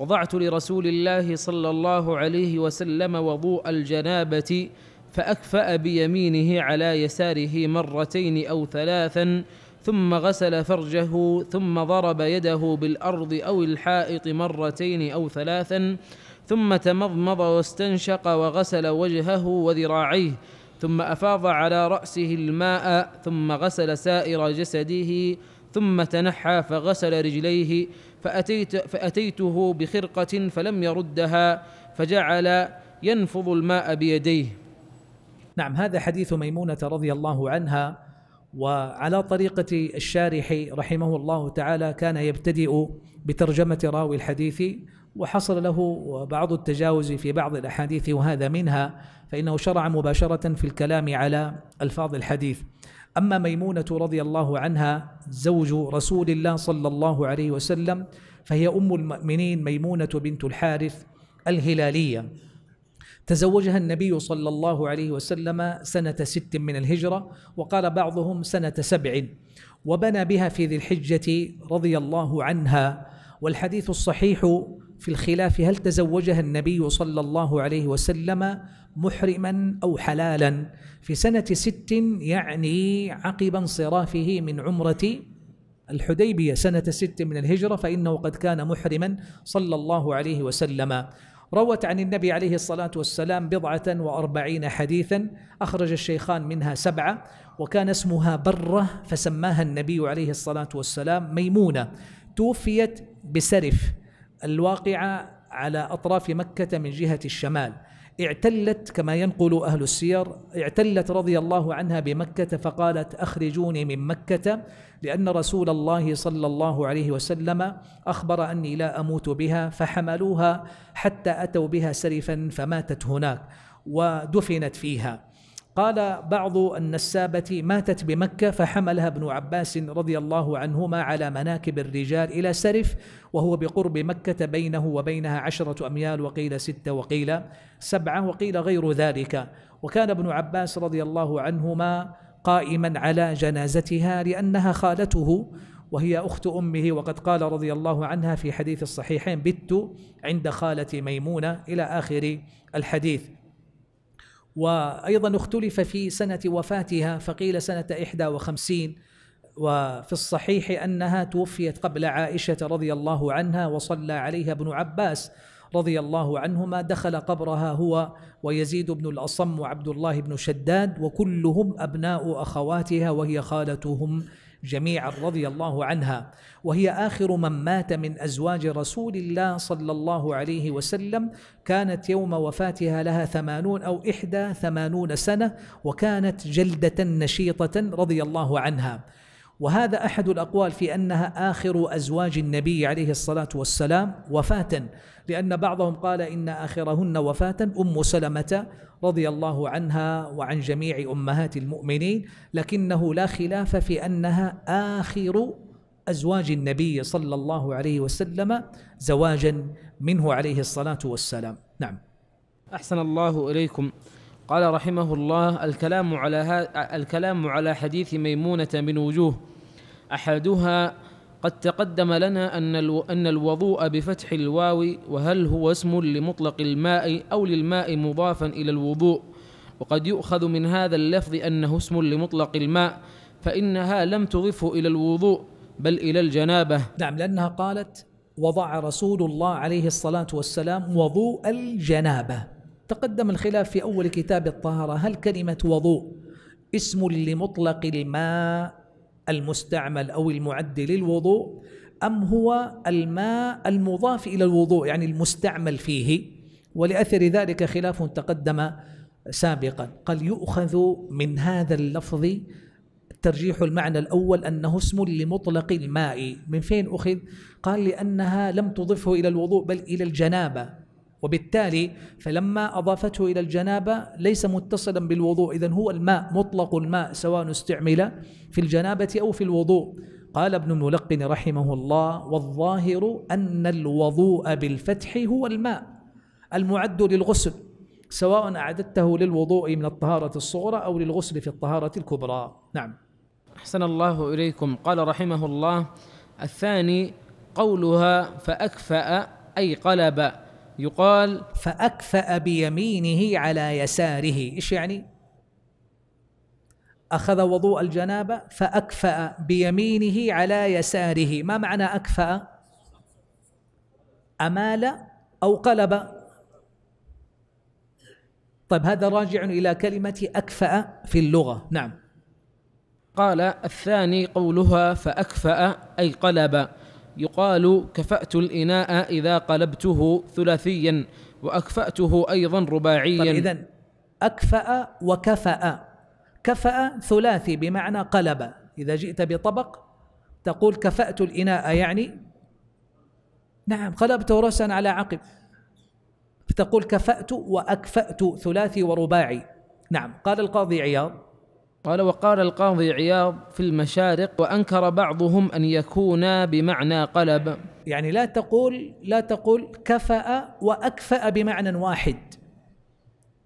وضعت لرسول الله صلى الله عليه وسلم وضوء الجنابه فاكفا بيمينه على يساره مرتين او ثلاثا ثم غسل فرجه ثم ضرب يده بالارض او الحائط مرتين او ثلاثا ثم تمضمض واستنشق وغسل وجهه وذراعيه ثم افاض على راسه الماء ثم غسل سائر جسده ثم تنحى فغسل رجليه فأتيت فأتيته بخرقة فلم يردها فجعل ينفض الماء بيديه نعم هذا حديث ميمونة رضي الله عنها وعلى طريقة الشارح رحمه الله تعالى كان يبتدئ بترجمة راوي الحديث وحصل له بعض التجاوز في بعض الأحاديث وهذا منها فإنه شرع مباشرة في الكلام على ألفاظ الحديث أما ميمونة رضي الله عنها زوج رسول الله صلى الله عليه وسلم فهي أم المؤمنين ميمونة بنت الحارث الهلالية تزوجها النبي صلى الله عليه وسلم سنة ست من الهجرة وقال بعضهم سنة سبع وبنى بها في ذي الحجة رضي الله عنها والحديث الصحيح في الخلاف هل تزوجها النبي صلى الله عليه وسلم محرما أو حلالا في سنة ست يعني عقب انصرافه من عمرة الحديبية سنة ست من الهجرة فإنه قد كان محرما صلى الله عليه وسلم روت عن النبي عليه الصلاة والسلام بضعة وأربعين حديثا أخرج الشيخان منها سبعة وكان اسمها برة فسماها النبي عليه الصلاة والسلام ميمونة توفيت بسرف الواقعة على أطراف مكة من جهة الشمال اعتلت كما ينقل أهل السير اعتلت رضي الله عنها بمكة فقالت أخرجوني من مكة لأن رسول الله صلى الله عليه وسلم أخبر أني لا أموت بها فحملوها حتى أتوا بها سرفا فماتت هناك ودفنت فيها قال بعض النسابة ماتت بمكة فحملها ابن عباس رضي الله عنهما على مناكب الرجال إلى سرف وهو بقرب مكة بينه وبينها عشرة أميال وقيل ستة وقيل سبعة وقيل غير ذلك وكان ابن عباس رضي الله عنهما قائما على جنازتها لأنها خالته وهي أخت أمه وقد قال رضي الله عنها في حديث الصحيحين بت عند خالة ميمونة إلى آخر الحديث وأيضا اختلف في سنة وفاتها فقيل سنة 51 وفي الصحيح أنها توفيت قبل عائشة رضي الله عنها وصلى عليها ابن عباس رضي الله عنهما دخل قبرها هو ويزيد بن الأصم وعبد الله بن شداد وكلهم أبناء أخواتها وهي خالتهم جميعا رضي الله عنها وهي آخر من مات من أزواج رسول الله صلى الله عليه وسلم كانت يوم وفاتها لها ثمانون أو إحدى ثمانون سنة وكانت جلدة نشيطة رضي الله عنها وهذا أحد الأقوال في أنها آخر أزواج النبي عليه الصلاة والسلام وفاة لأن بعضهم قال إن آخرهن وفاة أم سلمة رضي الله عنها وعن جميع أمهات المؤمنين لكنه لا خلاف في أنها آخر أزواج النبي صلى الله عليه وسلم زواجا منه عليه الصلاة والسلام نعم أحسن الله إليكم قال رحمه الله الكلام على الكلام على حديث ميمونة من وجوه أحدها قد تقدم لنا أن أن الوضوء بفتح الواو وهل هو اسم لمطلق الماء أو للماء مضافا إلى الوضوء وقد يؤخذ من هذا اللفظ أنه اسم لمطلق الماء فإنها لم تضفه إلى الوضوء بل إلى الجنابة نعم لأنها قالت وضع رسول الله عليه الصلاة والسلام وضوء الجنابة تقدم الخلاف في أول كتاب الطهارة هل كلمة وضوء اسم لمطلق الماء المستعمل أو المعد للوضوء أم هو الماء المضاف إلى الوضوء يعني المستعمل فيه ولأثر ذلك خلاف تقدم سابقا قال يؤخذ من هذا اللفظ ترجيح المعنى الأول أنه اسم لمطلق الماء من فين أخذ؟ قال لأنها لم تضفه إلى الوضوء بل إلى الجنابة وبالتالي فلما أضافته إلى الجنابة ليس متصلا بالوضوء إذا هو الماء مطلق الماء سواء استعمل في الجنابة أو في الوضوء قال ابن الملقن رحمه الله والظاهر أن الوضوء بالفتح هو الماء المعد للغسل سواء أعددته للوضوء من الطهارة الصغرى أو للغسل في الطهارة الكبرى نعم أحسن الله إليكم قال رحمه الله الثاني قولها فأكفأ أي قلب يقال فأكفأ بيمينه على يساره إيش يعني؟ أخذ وضوء الجنابة فأكفأ بيمينه على يساره ما معنى أكفأ؟ أمال أو قلب طيب هذا راجع إلى كلمة أكفأ في اللغة نعم قال الثاني قولها فأكفأ أي قلب يقال كفأت الإناء إذا قلبته ثلاثيا وأكفأته أيضا رباعيا طيب إذا أكفأ وكفأ كفأ ثلاثي بمعنى قلب إذا جئت بطبق تقول كفأت الإناء يعني نعم قلبت رأسا على عقب فتقول كفأت وأكفأت ثلاثي ورباعي نعم قال القاضي عياض قال وقال القاضي عياض في المشارق وانكر بعضهم ان يكون بمعنى قلب يعني لا تقول لا تقول كفأ واكفأ بمعنى واحد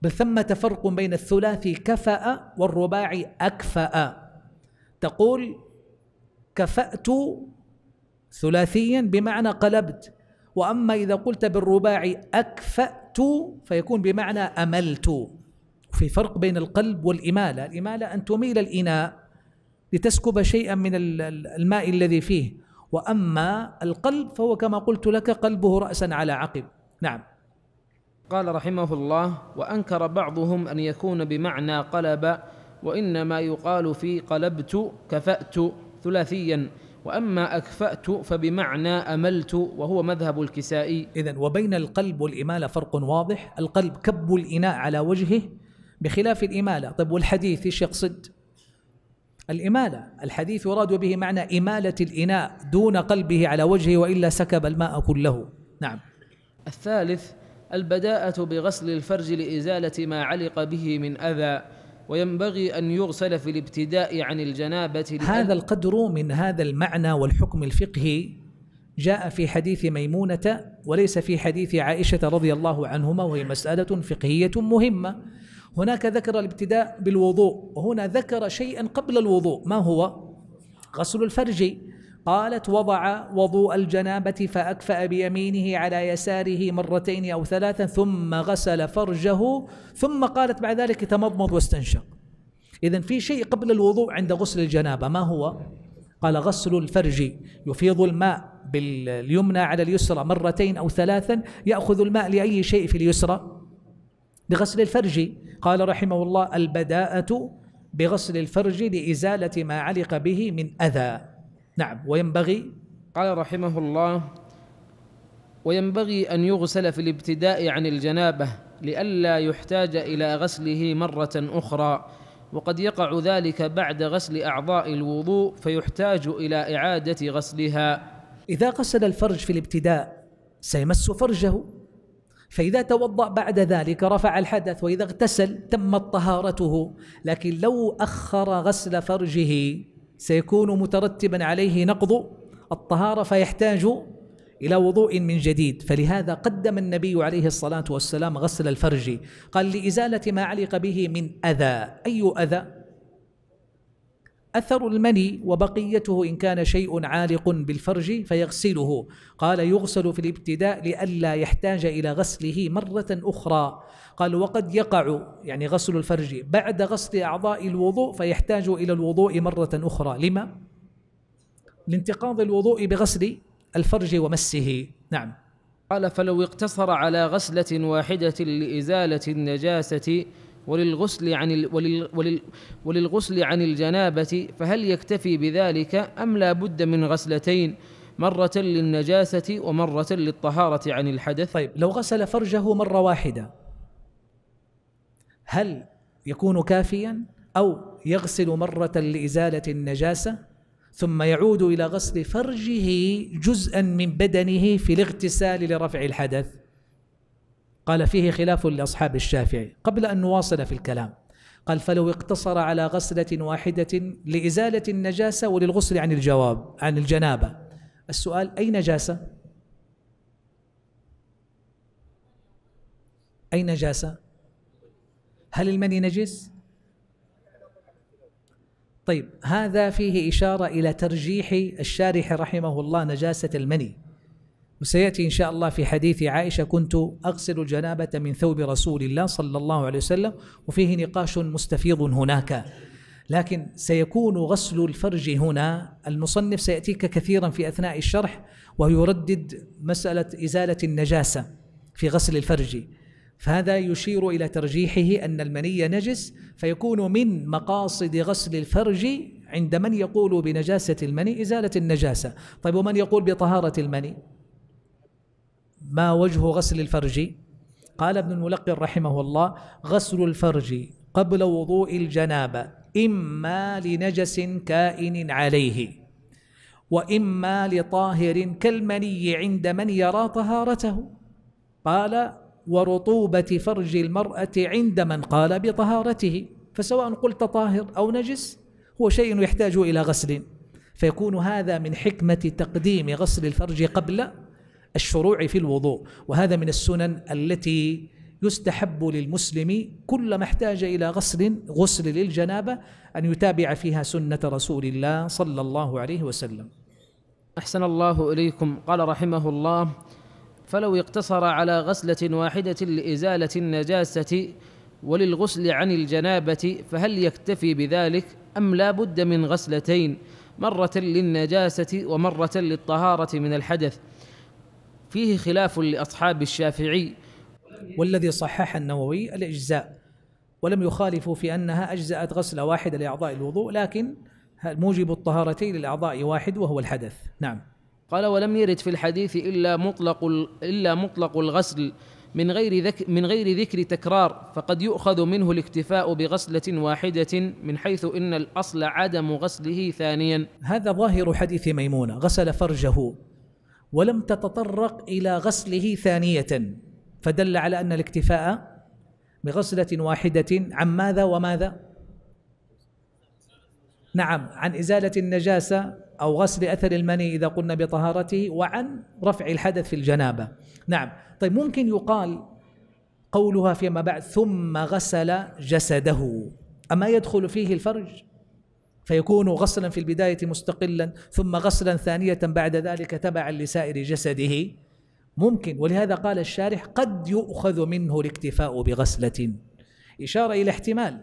بل ثمة فرق بين الثلاثي كفأ والرباعي أكفأ تقول كفأت ثلاثيا بمعنى قلبت واما اذا قلت بالرباعي اكفأت فيكون بمعنى املت في فرق بين القلب والإمالة الإمالة أن تميل الإناء لتسكب شيئا من الماء الذي فيه وأما القلب فهو كما قلت لك قلبه رأسا على عقب نعم قال رحمه الله وأنكر بعضهم أن يكون بمعنى قلب وإنما يقال في قلبت كفأت ثلاثيا وأما أكفأت فبمعنى أملت وهو مذهب الكسائي إذا وبين القلب والإمالة فرق واضح القلب كب الإناء على وجهه بخلاف الإمالة طيب والحديث إيش يقصد الإمالة الحديث يراد به معنى إمالة الإناء دون قلبه على وجهه وإلا سكب الماء كله نعم الثالث البداءة بغسل الفرج لإزالة ما علق به من أذى وينبغي أن يغسل في الابتداء عن الجنابة هذا القدر من هذا المعنى والحكم الفقهي جاء في حديث ميمونة وليس في حديث عائشة رضي الله عنهما وهي مسألة فقهية مهمة هناك ذكر الابتداء بالوضوء وهنا ذكر شيئا قبل الوضوء ما هو غسل الفرج قالت وضع وضوء الجنابة فأكفأ بيمينه على يساره مرتين أو ثلاثا ثم غسل فرجه ثم قالت بعد ذلك تمضمض واستنشق إذا في شيء قبل الوضوء عند غسل الجنابة ما هو؟ قال غسل الفرج يفيض الماء باليمنى على اليسرى مرتين أو ثلاثا يأخذ الماء لأي شيء في اليسرى بغسل الفرج قال رحمه الله البداءة بغسل الفرج لإزالة ما علق به من أذى نعم وينبغي قال رحمه الله وينبغي أن يغسل في الابتداء عن الجنابة لئلا يحتاج إلى غسله مرة أخرى وقد يقع ذلك بعد غسل أعضاء الوضوء فيحتاج إلى إعادة غسلها إذا غسل الفرج في الابتداء سيمس فرجه فإذا توضأ بعد ذلك رفع الحدث وإذا اغتسل تمت طهارته لكن لو أخر غسل فرجه سيكون مترتبا عليه نقض الطهارة فيحتاج إلى وضوء من جديد فلهذا قدم النبي عليه الصلاة والسلام غسل الفرج قال لإزالة ما علق به من أذى أي أذى أثر المني وبقيته إن كان شيء عالق بالفرج فيغسله قال يغسل في الابتداء لئلا يحتاج إلى غسله مرة أخرى قال وقد يقع يعني غسل الفرج بعد غسل أعضاء الوضوء فيحتاج إلى الوضوء مرة أخرى لما؟ لانتقاض الوضوء بغسل الفرج ومسه نعم قال فلو اقتصر على غسلة واحدة لإزالة النجاسة وللغسل عن ولل وللغسل عن الجنابة فهل يكتفي بذلك أم لا بد من غسلتين مرة للنجاسة ومرة للطهارة عن الحدث طيب لو غسل فرجه مرة واحدة هل يكون كافيا أو يغسل مرة لإزالة النجاسة ثم يعود إلى غسل فرجه جزءا من بدنه في الاغتسال لرفع الحدث قال فيه خلاف لأصحاب الشافعي قبل أن نواصل في الكلام قال فلو اقتصر على غسلة واحدة لإزالة النجاسة وللغسل عن الجواب عن الجنابة السؤال أي نجاسة؟ أي نجاسة؟ هل المني نجس؟ طيب هذا فيه إشارة إلى ترجيح الشارح رحمه الله نجاسة المني وسياتي ان شاء الله في حديث عائشه كنت اغسل الجنابه من ثوب رسول الله صلى الله عليه وسلم وفيه نقاش مستفيض هناك لكن سيكون غسل الفرج هنا المصنف سياتيك كثيرا في اثناء الشرح ويردد مساله ازاله النجاسه في غسل الفرج فهذا يشير الى ترجيحه ان المني نجس فيكون من مقاصد غسل الفرج عند من يقول بنجاسه المني ازاله النجاسه طيب ومن يقول بطهاره المني ما وجه غسل الفرج قال ابن الملقن رحمه الله غسل الفرج قبل وضوء الجنابة إما لنجس كائن عليه وإما لطاهر كالمني عند من يرى طهارته قال ورطوبة فرج المرأة عند من قال بطهارته فسواء قلت طاهر أو نجس هو شيء يحتاج إلى غسل فيكون هذا من حكمة تقديم غسل الفرج قبل الشروع في الوضوء وهذا من السنن التي يستحب للمسلم كلما احتاج إلى غسل غسل للجنابة أن يتابع فيها سنة رسول الله صلى الله عليه وسلم أحسن الله إليكم قال رحمه الله فلو اقتصر على غسلة واحدة لإزالة النجاسة وللغسل عن الجنابة فهل يكتفي بذلك أم لا بد من غسلتين مرة للنجاسة ومرة للطهارة من الحدث فيه خلاف لأصحاب الشافعي والذي صحح النووي الإجزاء ولم يخالفوا في أنها أجزأت غسلة واحدة لأعضاء الوضوء لكن موجب الطهارتين للأعضاء واحد وهو الحدث نعم قال ولم يرد في الحديث إلا مطلق إلا مطلق الغسل من غير ذك من غير ذكر تكرار فقد يؤخذ منه الاكتفاء بغسلة واحدة من حيث إن الأصل عدم غسله ثانيا هذا ظاهر حديث ميمونة غسل فرجه ولم تتطرق الى غسله ثانيه فدل على ان الاكتفاء بغسله واحده عن ماذا وماذا نعم عن ازاله النجاسه او غسل اثر المني اذا قلنا بطهارته وعن رفع الحدث في الجنابه نعم طيب ممكن يقال قولها فيما بعد ثم غسل جسده اما يدخل فيه الفرج فيكون غسلا في البداية مستقلا ثم غسلا ثانية بعد ذلك تبعا لسائر جسده ممكن ولهذا قال الشارح قد يؤخذ منه الاكتفاء بغسلة إشارة إلى احتمال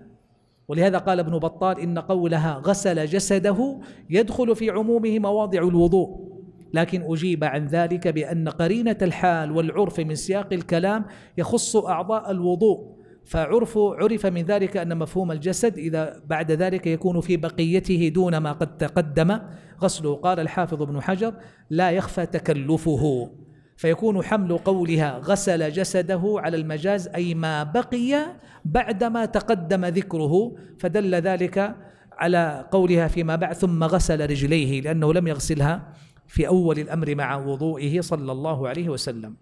ولهذا قال ابن بطال إن قولها غسل جسده يدخل في عمومه مواضع الوضوء لكن أجيب عن ذلك بأن قرينة الحال والعرف من سياق الكلام يخص أعضاء الوضوء فعرف عرف من ذلك أن مفهوم الجسد إذا بعد ذلك يكون في بقيته دون ما قد تقدم غسله قال الحافظ ابن حجر لا يخفى تكلفه فيكون حمل قولها غسل جسده على المجاز أي ما بقي بعدما تقدم ذكره فدل ذلك على قولها فيما بعد ثم غسل رجليه لأنه لم يغسلها في أول الأمر مع وضوئه صلى الله عليه وسلم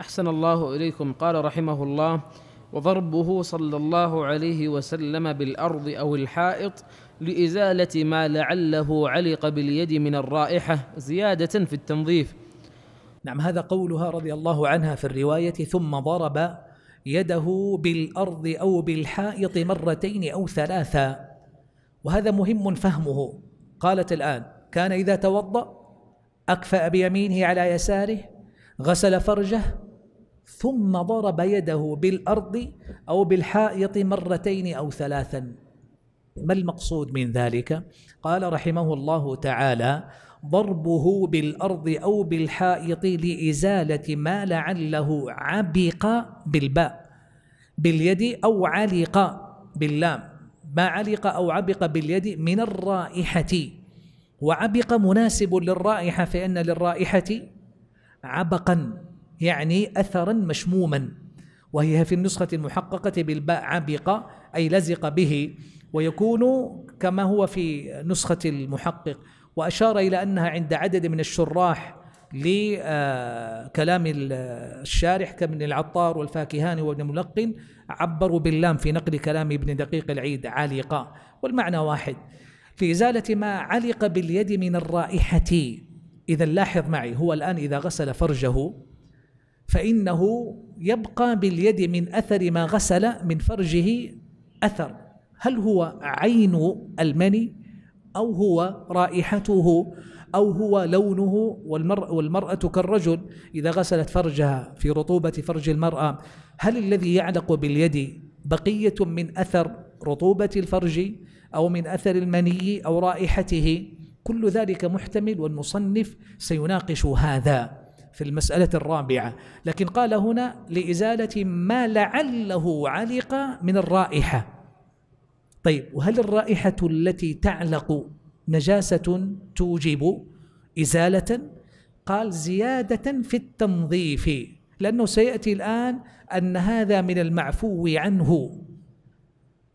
أحسن الله إليكم قال رحمه الله وضربه صلى الله عليه وسلم بالارض او الحائط لازاله ما لعله علق باليد من الرائحه زياده في التنظيف نعم هذا قولها رضي الله عنها في الروايه ثم ضرب يده بالارض او بالحائط مرتين او ثلاثا وهذا مهم فهمه قالت الان كان اذا توضا اكفا بيمينه على يساره غسل فرجه ثم ضرب يده بالارض او بالحائط مرتين او ثلاثا ما المقصود من ذلك قال رحمه الله تعالى ضربه بالارض او بالحائط لازاله ما لعله عبق بالباء باليد او علق باللام ما علق او عبق باليد من الرائحه وعبق مناسب للرائحه فان للرائحه عبقا يعني أثرا مشموما وهي في النسخة المحققة بالباء عبق أي لزق به ويكون كما هو في نسخة المحقق وأشار إلى أنها عند عدد من الشراح لكلام الشارح كابن العطار والفاكهاني وابن ملقن عبروا باللام في نقل كلام ابن دقيق العيد عالقا والمعنى واحد في إزالة ما علق باليد من الرائحة إذا لاحظ معي هو الآن إذا غسل فرجه فإنه يبقى باليد من أثر ما غسل من فرجه أثر هل هو عين المني أو هو رائحته أو هو لونه والمرأة, والمرأة كالرجل إذا غسلت فرجها في رطوبة فرج المرأة هل الذي يعلق باليد بقية من أثر رطوبة الفرج أو من أثر المني أو رائحته كل ذلك محتمل والمصنف سيناقش هذا في المسألة الرابعة لكن قال هنا لإزالة ما لعله علق من الرائحة طيب وهل الرائحة التي تعلق نجاسة توجب إزالة قال زيادة في التنظيف لأنه سيأتي الآن أن هذا من المعفو عنه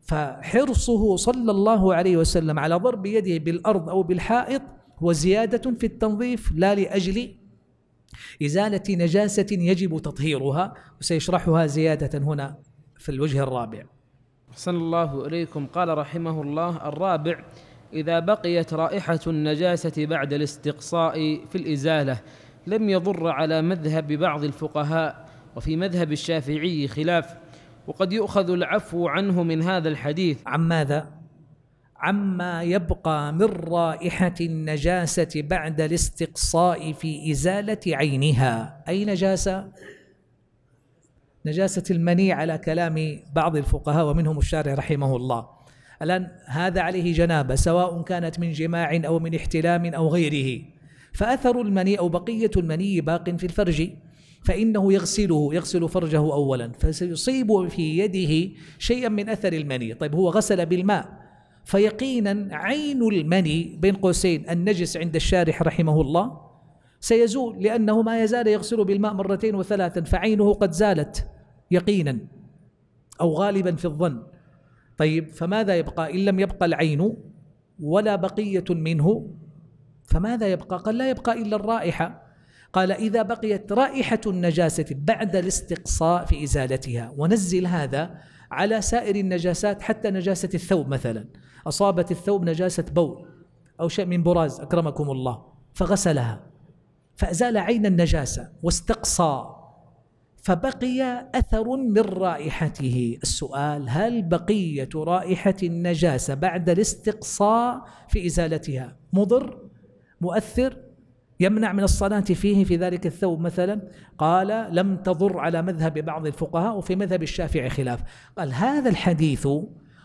فحرصه صلى الله عليه وسلم على ضرب يده بالأرض أو بالحائط هو زيادة في التنظيف لا لأجل إزالة نجاسة يجب تطهيرها وسيشرحها زيادة هنا في الوجه الرابع أحسن الله إليكم قال رحمه الله الرابع إذا بقيت رائحة النجاسة بعد الاستقصاء في الإزالة لم يضر على مذهب بعض الفقهاء وفي مذهب الشافعي خلاف وقد يؤخذ العفو عنه من هذا الحديث عن ماذا؟ عما يبقى من رائحة النجاسة بعد الاستقصاء في إزالة عينها أي نجاسة؟ نجاسة المني على كلام بعض الفقهاء ومنهم الشارع رحمه الله الآن هذا عليه جنابة سواء كانت من جماع أو من احتلام أو غيره فأثر المني أو بقية المني باق في الفرج فإنه يغسله يغسل فرجه أولا فسيصيب في يده شيئا من أثر المني طيب هو غسل بالماء فيقينا عين المني بين قوسين النجس عند الشارح رحمه الله سيزول لأنه ما يزال يغسل بالماء مرتين وثلاثا فعينه قد زالت يقينا أو غالبا في الظن طيب فماذا يبقى إن لم يبقى العين ولا بقية منه فماذا يبقى قال لا يبقى إلا الرائحة قال إذا بقيت رائحة النجاسة بعد الاستقصاء في إزالتها ونزل هذا على سائر النجاسات حتى نجاسة الثوب مثلا أصابت الثوب نجاسة بول أو شيء من براز أكرمكم الله فغسلها فأزال عين النجاسة واستقصى فبقي أثر من رائحته السؤال هل بقية رائحة النجاسة بعد الاستقصاء في إزالتها مضر مؤثر يمنع من الصلاة فيه في ذلك الثوب مثلا قال لم تضر على مذهب بعض الفقهاء وفي مذهب الشافعي خلاف قال هذا الحديث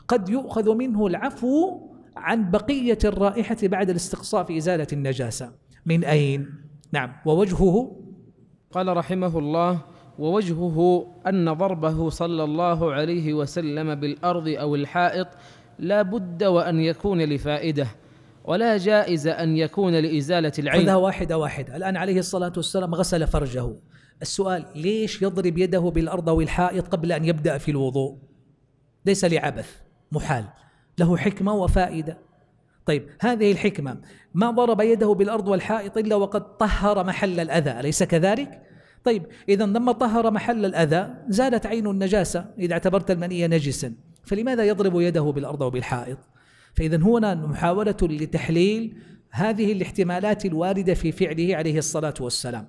قد يؤخذ منه العفو عن بقية الرائحة بعد الاستقصاء في إزالة النجاسة من أين؟ نعم ووجهه قال رحمه الله ووجهه أن ضربه صلى الله عليه وسلم بالأرض أو الحائط لا بد وأن يكون لفائدة ولا جائز أن يكون لإزالة العين خذها واحدة واحدة الآن عليه الصلاة والسلام غسل فرجه السؤال ليش يضرب يده بالأرض أو الحائط قبل أن يبدأ في الوضوء ليس لعبث محال له حكمة وفائدة طيب هذه الحكمة ما ضرب يده بالأرض والحائط إلا وقد طهر محل الأذى أليس كذلك؟ طيب إذا لما طهر محل الأذى زالت عين النجاسة إذا اعتبرت المني نجسا فلماذا يضرب يده بالأرض وبالحائط؟ فإذا هنا محاولة لتحليل هذه الاحتمالات الواردة في فعله عليه الصلاة والسلام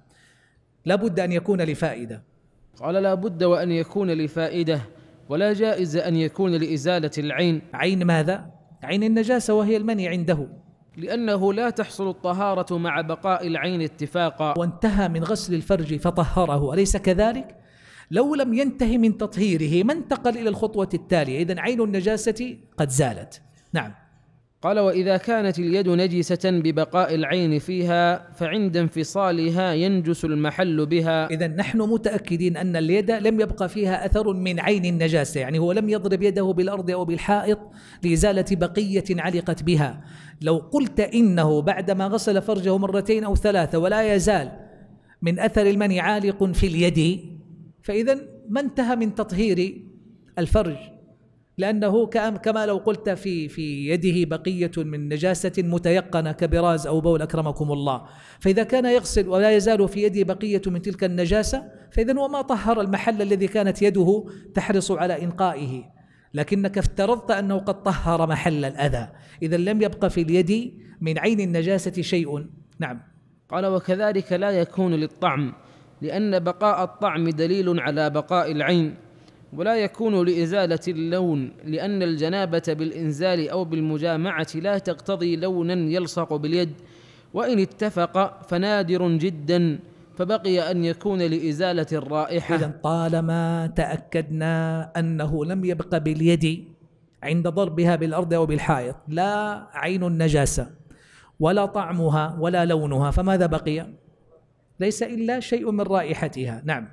لابد أن يكون لفائدة قال لابد وأن يكون لفائدة ولا جائز أن يكون لإزالة العين عين ماذا؟ عين النجاسة وهي المني عنده لأنه لا تحصل الطهارة مع بقاء العين اتفاقا وانتهى من غسل الفرج فطهره أليس كذلك؟ لو لم ينتهي من تطهيره ما انتقل إلى الخطوة التالية إذا عين النجاسة قد زالت نعم قال واذا كانت اليد نجسه ببقاء العين فيها فعند انفصالها ينجس المحل بها اذا نحن متاكدين ان اليد لم يبقى فيها اثر من عين النجاسه يعني هو لم يضرب يده بالارض او بالحائط لازاله بقيه علقت بها لو قلت انه بعدما غسل فرجه مرتين او ثلاثه ولا يزال من اثر المني عالق في اليد فاذا ما انتهى من تطهير الفرج لأنه كما لو قلت في في يده بقية من نجاسة متيقنة كبراز أو بول أكرمكم الله فإذا كان يغسل ولا يزال في يده بقية من تلك النجاسة فإذا وما طهر المحل الذي كانت يده تحرص على إنقائه لكنك افترضت أنه قد طهر محل الأذى إذا لم يبق في اليد من عين النجاسة شيء نعم قال وكذلك لا يكون للطعم لأن بقاء الطعم دليل على بقاء العين ولا يكون لإزالة اللون لأن الجنابة بالإنزال أو بالمجامعة لا تقتضي لونا يلصق باليد وإن اتفق فنادر جدا فبقي أن يكون لإزالة الرائحة إذا طالما تأكدنا أنه لم يبق باليد عند ضربها بالأرض أو بالحائط لا عين النجاسة ولا طعمها ولا لونها فماذا بقي؟ ليس إلا شيء من رائحتها نعم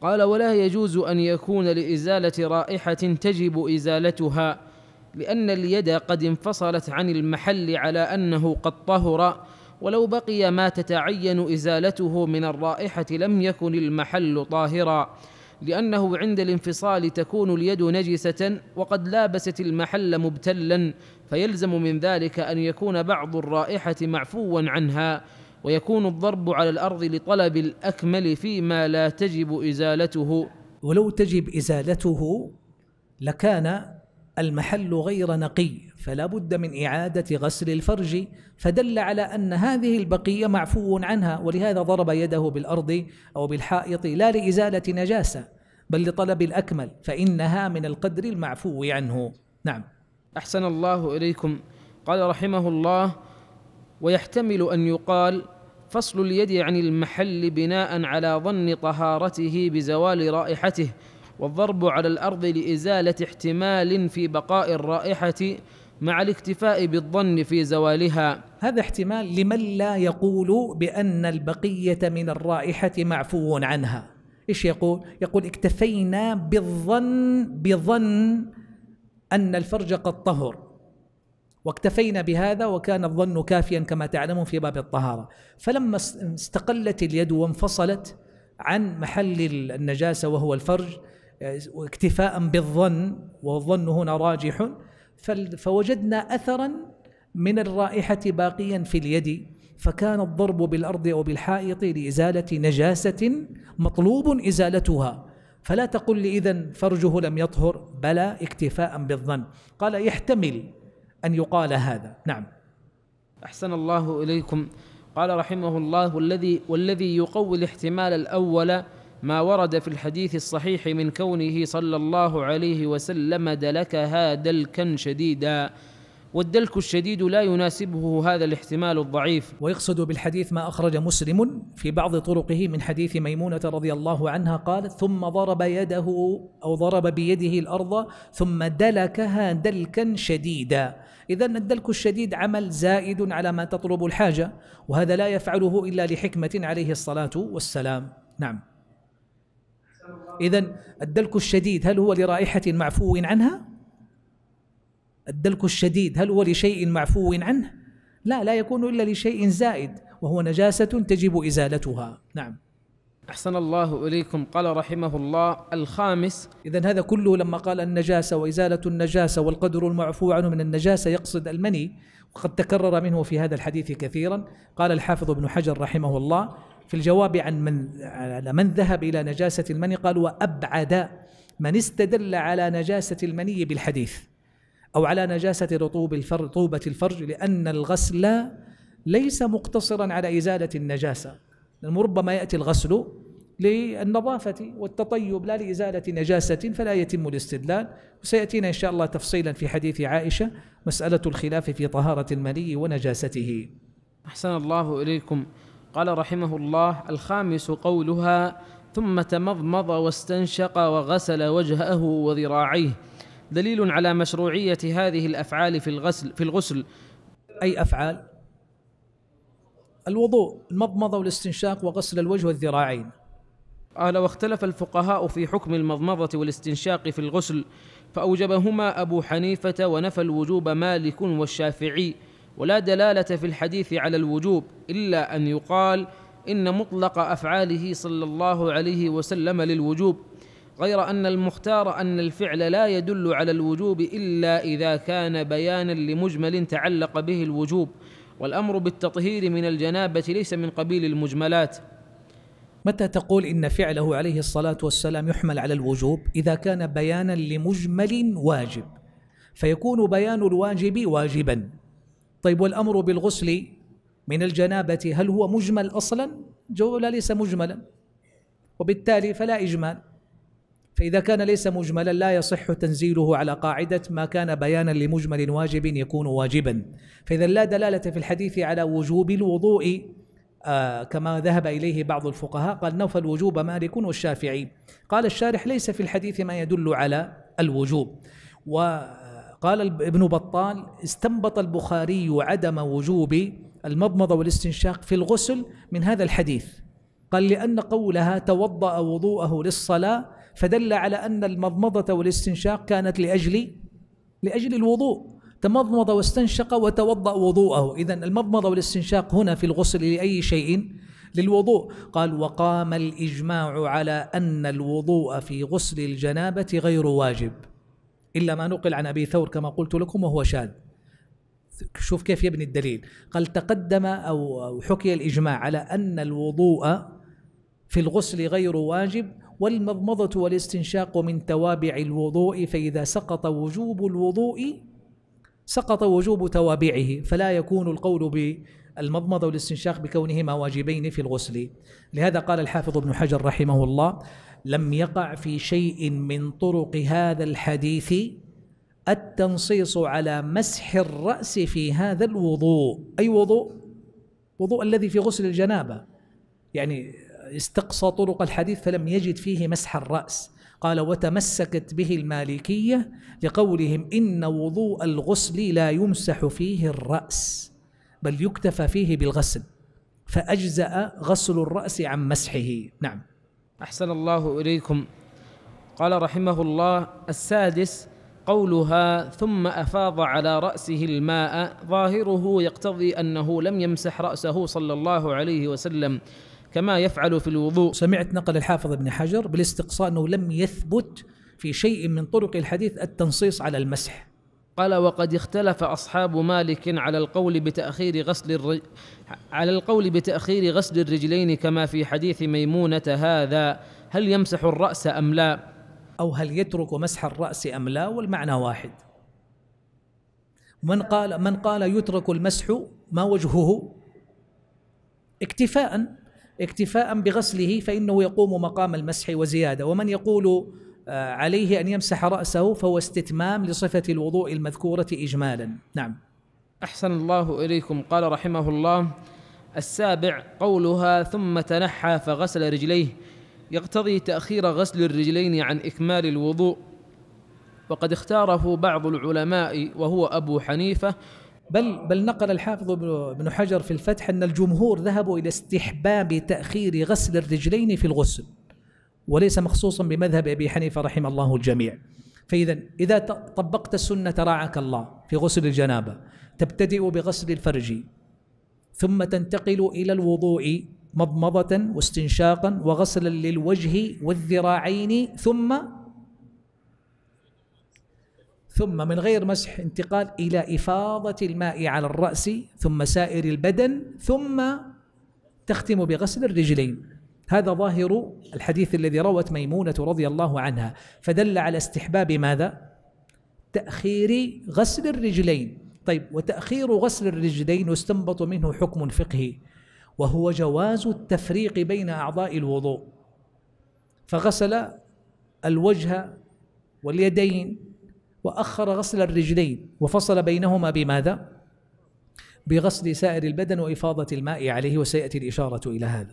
قال ولا يجوز أن يكون لإزالة رائحة تجب إزالتها لأن اليد قد انفصلت عن المحل على أنه قد طهر ولو بقي ما تتعين إزالته من الرائحة لم يكن المحل طاهرا لأنه عند الانفصال تكون اليد نجسة وقد لابست المحل مبتلا فيلزم من ذلك أن يكون بعض الرائحة معفوا عنها ويكون الضرب على الارض لطلب الاكمل فيما لا تجب ازالته ولو تجب ازالته لكان المحل غير نقي فلا بد من اعاده غسل الفرج فدل على ان هذه البقيه معفو عنها ولهذا ضرب يده بالارض او بالحائط لا لازاله نجاسه بل لطلب الاكمل فانها من القدر المعفو عنه نعم احسن الله اليكم قال رحمه الله ويحتمل ان يقال فصل اليد عن المحل بناء على ظن طهارته بزوال رائحته والضرب على الارض لازاله احتمال في بقاء الرائحه مع الاكتفاء بالظن في زوالها هذا احتمال لمن لا يقول بان البقيه من الرائحه معفو عنها ايش يقول يقول اكتفينا بالظن بظن ان الفرج قد طهر واكتفينا بهذا وكان الظن كافيا كما تعلمون في باب الطهارة فلما استقلت اليد وانفصلت عن محل النجاسة وهو الفرج آه، اكتفاء بالظن والظن هنا راجح فوجدنا أثرا من الرائحة باقيا في اليد فكان الضرب بالأرض أو بالحائط لإزالة نجاسة مطلوب إزالتها فلا تقل لي إذن فرجه لم يطهر بلى اكتفاء بالظن قال يحتمل أن يقال هذا نعم أحسن الله إليكم قال رحمه الله والذي والذي يقوي الاحتمال الأول ما ورد في الحديث الصحيح من كونه صلى الله عليه وسلم دلكها دلكا شديدا والدلك الشديد لا يناسبه هذا الاحتمال الضعيف ويقصد بالحديث ما أخرج مسلم في بعض طرقه من حديث ميمونة رضي الله عنها قالت ثم ضرب يده أو ضرب بيده الأرض ثم دلكها دلكا شديدا إذا الدلك الشديد عمل زائد على ما تطلب الحاجة وهذا لا يفعله إلا لحكمة عليه الصلاة والسلام نعم إذا الدلك الشديد هل هو لرائحة معفو عنها؟ الدلك الشديد هل هو لشيء معفو عنه؟ لا لا يكون إلا لشيء زائد وهو نجاسة تجب إزالتها نعم أحسن الله إليكم قال رحمه الله الخامس إذا هذا كله لما قال النجاسة وإزالة النجاسة والقدر المعفو عنه من النجاسة يقصد المني وقد تكرر منه في هذا الحديث كثيرا قال الحافظ ابن حجر رحمه الله في الجواب عن من على من ذهب إلى نجاسة المني قال وأبعد من استدل على نجاسة المني بالحديث أو على نجاسة رطوب الفرج رطوبة الفرج لأن الغسل ليس مقتصرا على إزالة النجاسة لأنه ربما يأتي الغسل للنظافة والتطيب لا لإزالة نجاسة فلا يتم الاستدلال وسيأتينا إن شاء الله تفصيلا في حديث عائشة مسألة الخلاف في طهارة المني ونجاسته أحسن الله إليكم قال رحمه الله الخامس قولها ثم تمضمض واستنشق وغسل وجهه وذراعيه دليل على مشروعية هذه الأفعال في الغسل في الغسل أي أفعال الوضوء المضمضة والاستنشاق وغسل الوجه والذراعين قال واختلف الفقهاء في حكم المضمضة والاستنشاق في الغسل فأوجبهما أبو حنيفة ونفى الوجوب مالك والشافعي ولا دلالة في الحديث على الوجوب إلا أن يقال إن مطلق أفعاله صلى الله عليه وسلم للوجوب غير أن المختار أن الفعل لا يدل على الوجوب إلا إذا كان بيانا لمجمل تعلق به الوجوب والامر بالتطهير من الجنابه ليس من قبيل المجملات متى تقول ان فعله عليه الصلاه والسلام يحمل على الوجوب اذا كان بيانا لمجمل واجب فيكون بيان الواجب واجبا طيب والامر بالغسل من الجنابه هل هو مجمل اصلا جواب لا ليس مجملا وبالتالي فلا اجمال فإذا كان ليس مجملا لا يصح تنزيله على قاعدة ما كان بيانا لمجمل واجب يكون واجبا فإذا لا دلالة في الحديث على وجوب الوضوء آه كما ذهب إليه بعض الفقهاء قال نوفى الوجوب مالك والشافعي قال الشارح ليس في الحديث ما يدل على الوجوب وقال ابن بطال استنبط البخاري عدم وجوب المضمضة والاستنشاق في الغسل من هذا الحديث قال لأن قولها توضأ وضوءه للصلاة فدل على أن المضمضة والاستنشاق كانت لأجل لأجل الوضوء تمضمض واستنشق وتوضأ وضوءه إذا المضمضة والاستنشاق هنا في الغسل لأي شيء للوضوء قال وقام الإجماع على أن الوضوء في غسل الجنابة غير واجب إلا ما نقل عن أبي ثور كما قلت لكم وهو شاذ شوف كيف يبني الدليل قال تقدم أو حكي الإجماع على أن الوضوء في الغسل غير واجب والمضمضة والاستنشاق من توابع الوضوء فإذا سقط وجوب الوضوء سقط وجوب توابعه فلا يكون القول بالمضمضة والاستنشاق بكونهما واجبين في الغسل لهذا قال الحافظ ابن حجر رحمه الله لم يقع في شيء من طرق هذا الحديث التنصيص على مسح الرأس في هذا الوضوء أي وضوء؟ وضوء الذي في غسل الجنابة يعني استقصى طرق الحديث فلم يجد فيه مسح الرأس قال وتمسكت به المالكية لقولهم إن وضوء الغسل لا يمسح فيه الرأس بل يكتفى فيه بالغسل فأجزأ غسل الرأس عن مسحه نعم أحسن الله إليكم قال رحمه الله السادس قولها ثم أفاض على رأسه الماء ظاهره يقتضي أنه لم يمسح رأسه صلى الله عليه وسلم كما يفعل في الوضوء سمعت نقل الحافظ ابن حجر بالاستقصاء أنه لم يثبت في شيء من طرق الحديث التنصيص على المسح قال وقد اختلف أصحاب مالك على القول بتأخير غسل الرج... على القول بتأخير غسل الرجلين كما في حديث ميمونة هذا هل يمسح الرأس أم لا أو هل يترك مسح الرأس أم لا والمعنى واحد من قال من قال يترك المسح ما وجهه اكتفاء اكتفاء بغسله فإنه يقوم مقام المسح وزيادة ومن يقول آه، عليه أن يمسح رأسه فهو استتمام لصفة الوضوء المذكورة إجمالا نعم أحسن الله إليكم قال رحمه الله السابع قولها ثم تنحى فغسل رجليه يقتضي تأخير غسل الرجلين عن إكمال الوضوء وقد اختاره بعض العلماء وهو أبو حنيفة بل بل نقل الحافظ ابن حجر في الفتح أن الجمهور ذهبوا إلى استحباب تأخير غسل الرجلين في الغسل وليس مخصوصا بمذهب أبي حنيفة رحم الله الجميع فإذا إذا طبقت السنة رعاك الله في غسل الجنابة تبتدئ بغسل الفرج ثم تنتقل إلى الوضوء مضمضة واستنشاقا وغسلا للوجه والذراعين ثم ثم من غير مسح انتقال إلى إفاضة الماء على الرأس ثم سائر البدن ثم تختم بغسل الرجلين هذا ظاهر الحديث الذي روت ميمونة رضي الله عنها فدل على استحباب ماذا؟ تأخير غسل الرجلين طيب وتأخير غسل الرجلين يستنبط منه حكم فقهي وهو جواز التفريق بين أعضاء الوضوء فغسل الوجه واليدين وأخر غسل الرجلين وفصل بينهما بماذا؟ بغسل سائر البدن وإفاضة الماء عليه وسيأتي الإشارة إلى هذا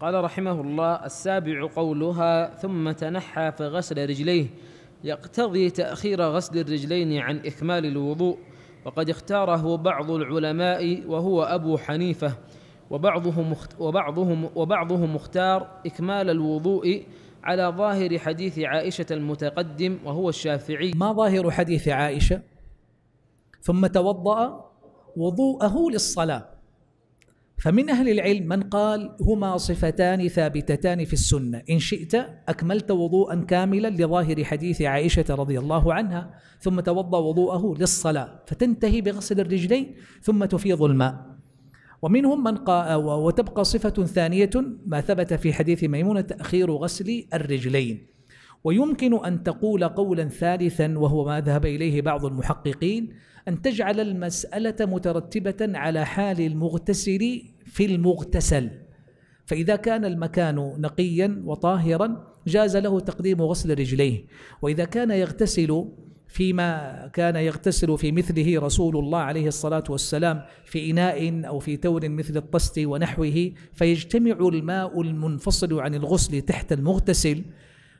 قال رحمه الله السابع قولها ثم تنحى فغسل رجليه يقتضي تأخير غسل الرجلين عن إكمال الوضوء وقد اختاره بعض العلماء وهو أبو حنيفة وبعضهم وبعضهم وبعضهم اختار إكمال الوضوء على ظاهر حديث عائشة المتقدم وهو الشافعي ما ظاهر حديث عائشة ثم توضأ وضوءه للصلاة فمن أهل العلم من قال هما صفتان ثابتتان في السنة إن شئت أكملت وضوءا كاملا لظاهر حديث عائشة رضي الله عنها ثم توضأ وضوءه للصلاة فتنتهي بغسل الرجلين ثم تفيض الماء ومنهم من قا وتبقى صفة ثانية ما ثبت في حديث ميمونة تأخير غسل الرجلين ويمكن أن تقول قولا ثالثا وهو ما ذهب إليه بعض المحققين أن تجعل المسألة مترتبة على حال المغتسل في المغتسل فإذا كان المكان نقيا وطاهرا جاز له تقديم غسل رجليه وإذا كان يغتسل فيما كان يغتسل في مثله رسول الله عليه الصلاة والسلام في إناء أو في تور مثل الطست ونحوه فيجتمع الماء المنفصل عن الغسل تحت المغتسل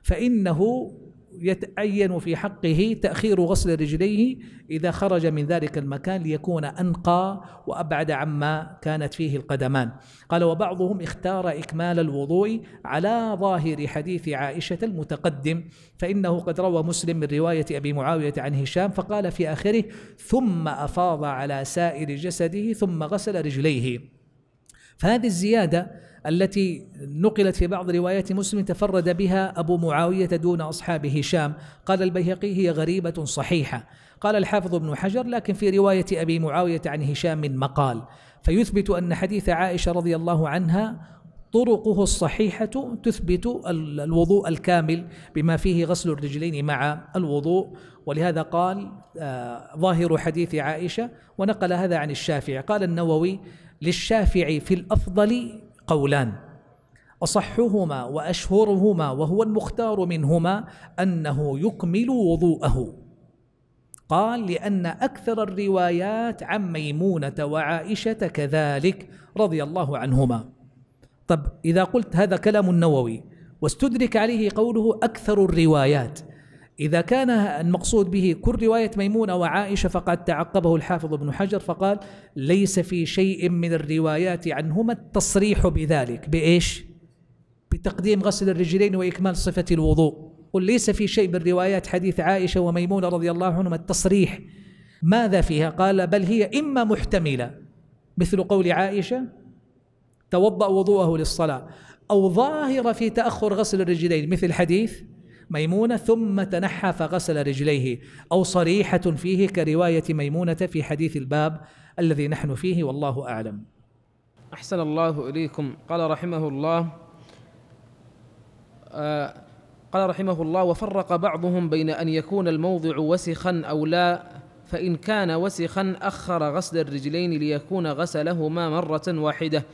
فإنه يتعين في حقه تأخير غسل رجليه إذا خرج من ذلك المكان ليكون أنقى وأبعد عما كانت فيه القدمان قال وبعضهم اختار إكمال الوضوء على ظاهر حديث عائشة المتقدم فإنه قد روى مسلم من رواية أبي معاوية عن هشام فقال في آخره ثم أفاض على سائر جسده ثم غسل رجليه فهذه الزيادة التي نقلت في بعض روايات مسلم تفرد بها أبو معاوية دون أصحاب هشام قال البيهقي هي غريبة صحيحة قال الحافظ ابن حجر لكن في رواية أبي معاوية عن هشام من مقال فيثبت أن حديث عائشة رضي الله عنها طرقه الصحيحة تثبت الوضوء الكامل بما فيه غسل الرجلين مع الوضوء ولهذا قال آه ظاهر حديث عائشة ونقل هذا عن الشافعي قال النووي للشافعي في الأفضل قولان أصحهما وأشهرهما وهو المختار منهما أنه يكمل وضوءه قال لأن أكثر الروايات عن ميمونة وعائشة كذلك رضي الله عنهما طب إذا قلت هذا كلام النووي واستدرك عليه قوله أكثر الروايات إذا كان المقصود به كل رواية ميمونة وعائشة فقد تعقبه الحافظ ابن حجر فقال ليس في شيء من الروايات عنهما التصريح بذلك بإيش؟ بتقديم غسل الرجلين وإكمال صفة الوضوء قل ليس في شيء من روايات حديث عائشة وميمونة رضي الله عنهما التصريح ماذا فيها؟ قال بل هي إما محتملة مثل قول عائشة توضأ وضوءه للصلاة أو ظاهرة في تأخر غسل الرجلين مثل حديث ميمونة ثم تنحى فغسل رجليه أو صريحة فيه كرواية ميمونة في حديث الباب الذي نحن فيه والله أعلم أحسن الله إليكم قال رحمه الله آه، قال رحمه الله وفرق بعضهم بين أن يكون الموضع وسخا أو لا فإن كان وسخا أخر غسل الرجلين ليكون غسلهما مرة واحدة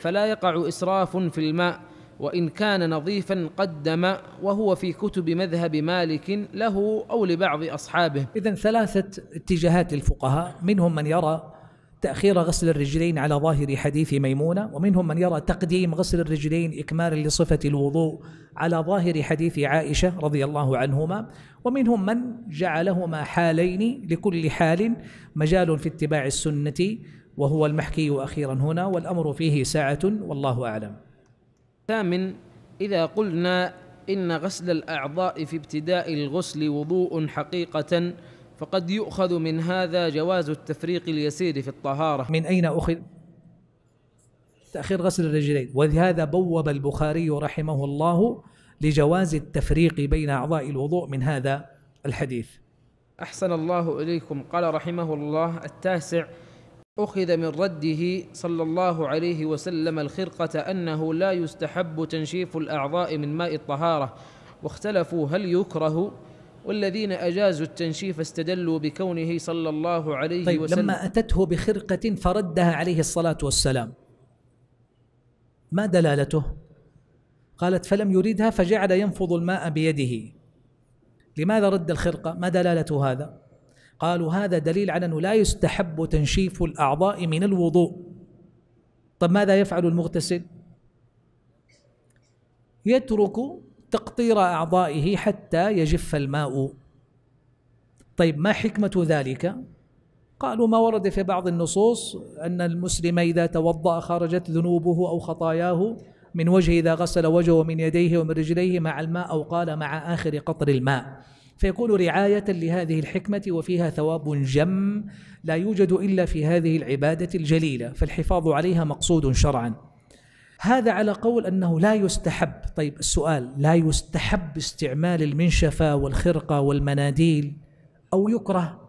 فلا يقع إسراف في الماء وان كان نظيفا قدم وهو في كتب مذهب مالك له او لبعض اصحابه. اذا ثلاثه اتجاهات للفقهاء، منهم من يرى تاخير غسل الرجلين على ظاهر حديث ميمونه، ومنهم من يرى تقديم غسل الرجلين اكمالا لصفه الوضوء على ظاهر حديث عائشه رضي الله عنهما، ومنهم من جعلهما حالين لكل حال مجال في اتباع السنه وهو المحكي اخيرا هنا والامر فيه ساعه والله اعلم. ثامن إذا قلنا إن غسل الأعضاء في ابتداء الغسل وضوء حقيقة فقد يؤخذ من هذا جواز التفريق اليسير في الطهارة من أين أخذ؟ تأخير غسل الرجلين وهذا بوب البخاري رحمه الله لجواز التفريق بين أعضاء الوضوء من هذا الحديث أحسن الله إليكم قال رحمه الله التاسع أخذ من رده صلى الله عليه وسلم الخرقة أنه لا يستحب تنشيف الأعضاء من ماء الطهارة واختلفوا هل يكره والذين أجازوا التنشيف استدلوا بكونه صلى الله عليه طيب وسلم لما أتته بخرقة فردها عليه الصلاة والسلام ما دلالته؟ قالت فلم يريدها فجعل ينفض الماء بيده لماذا رد الخرقة؟ ما دلالته هذا؟ قالوا هذا دليل على أنه لا يستحب تنشيف الأعضاء من الوضوء طب ماذا يفعل المغتسل؟ يترك تقطير أعضائه حتى يجف الماء طيب ما حكمة ذلك؟ قالوا ما ورد في بعض النصوص أن المسلم إذا توضأ خرجت ذنوبه أو خطاياه من وجهه إذا غسل وجهه من يديه ومن رجليه مع الماء أو قال مع آخر قطر الماء فيقول رعاية لهذه الحكمة وفيها ثواب جم لا يوجد إلا في هذه العبادة الجليلة فالحفاظ عليها مقصود شرعا هذا على قول أنه لا يستحب طيب السؤال لا يستحب استعمال المنشفة والخرقة والمناديل أو يكره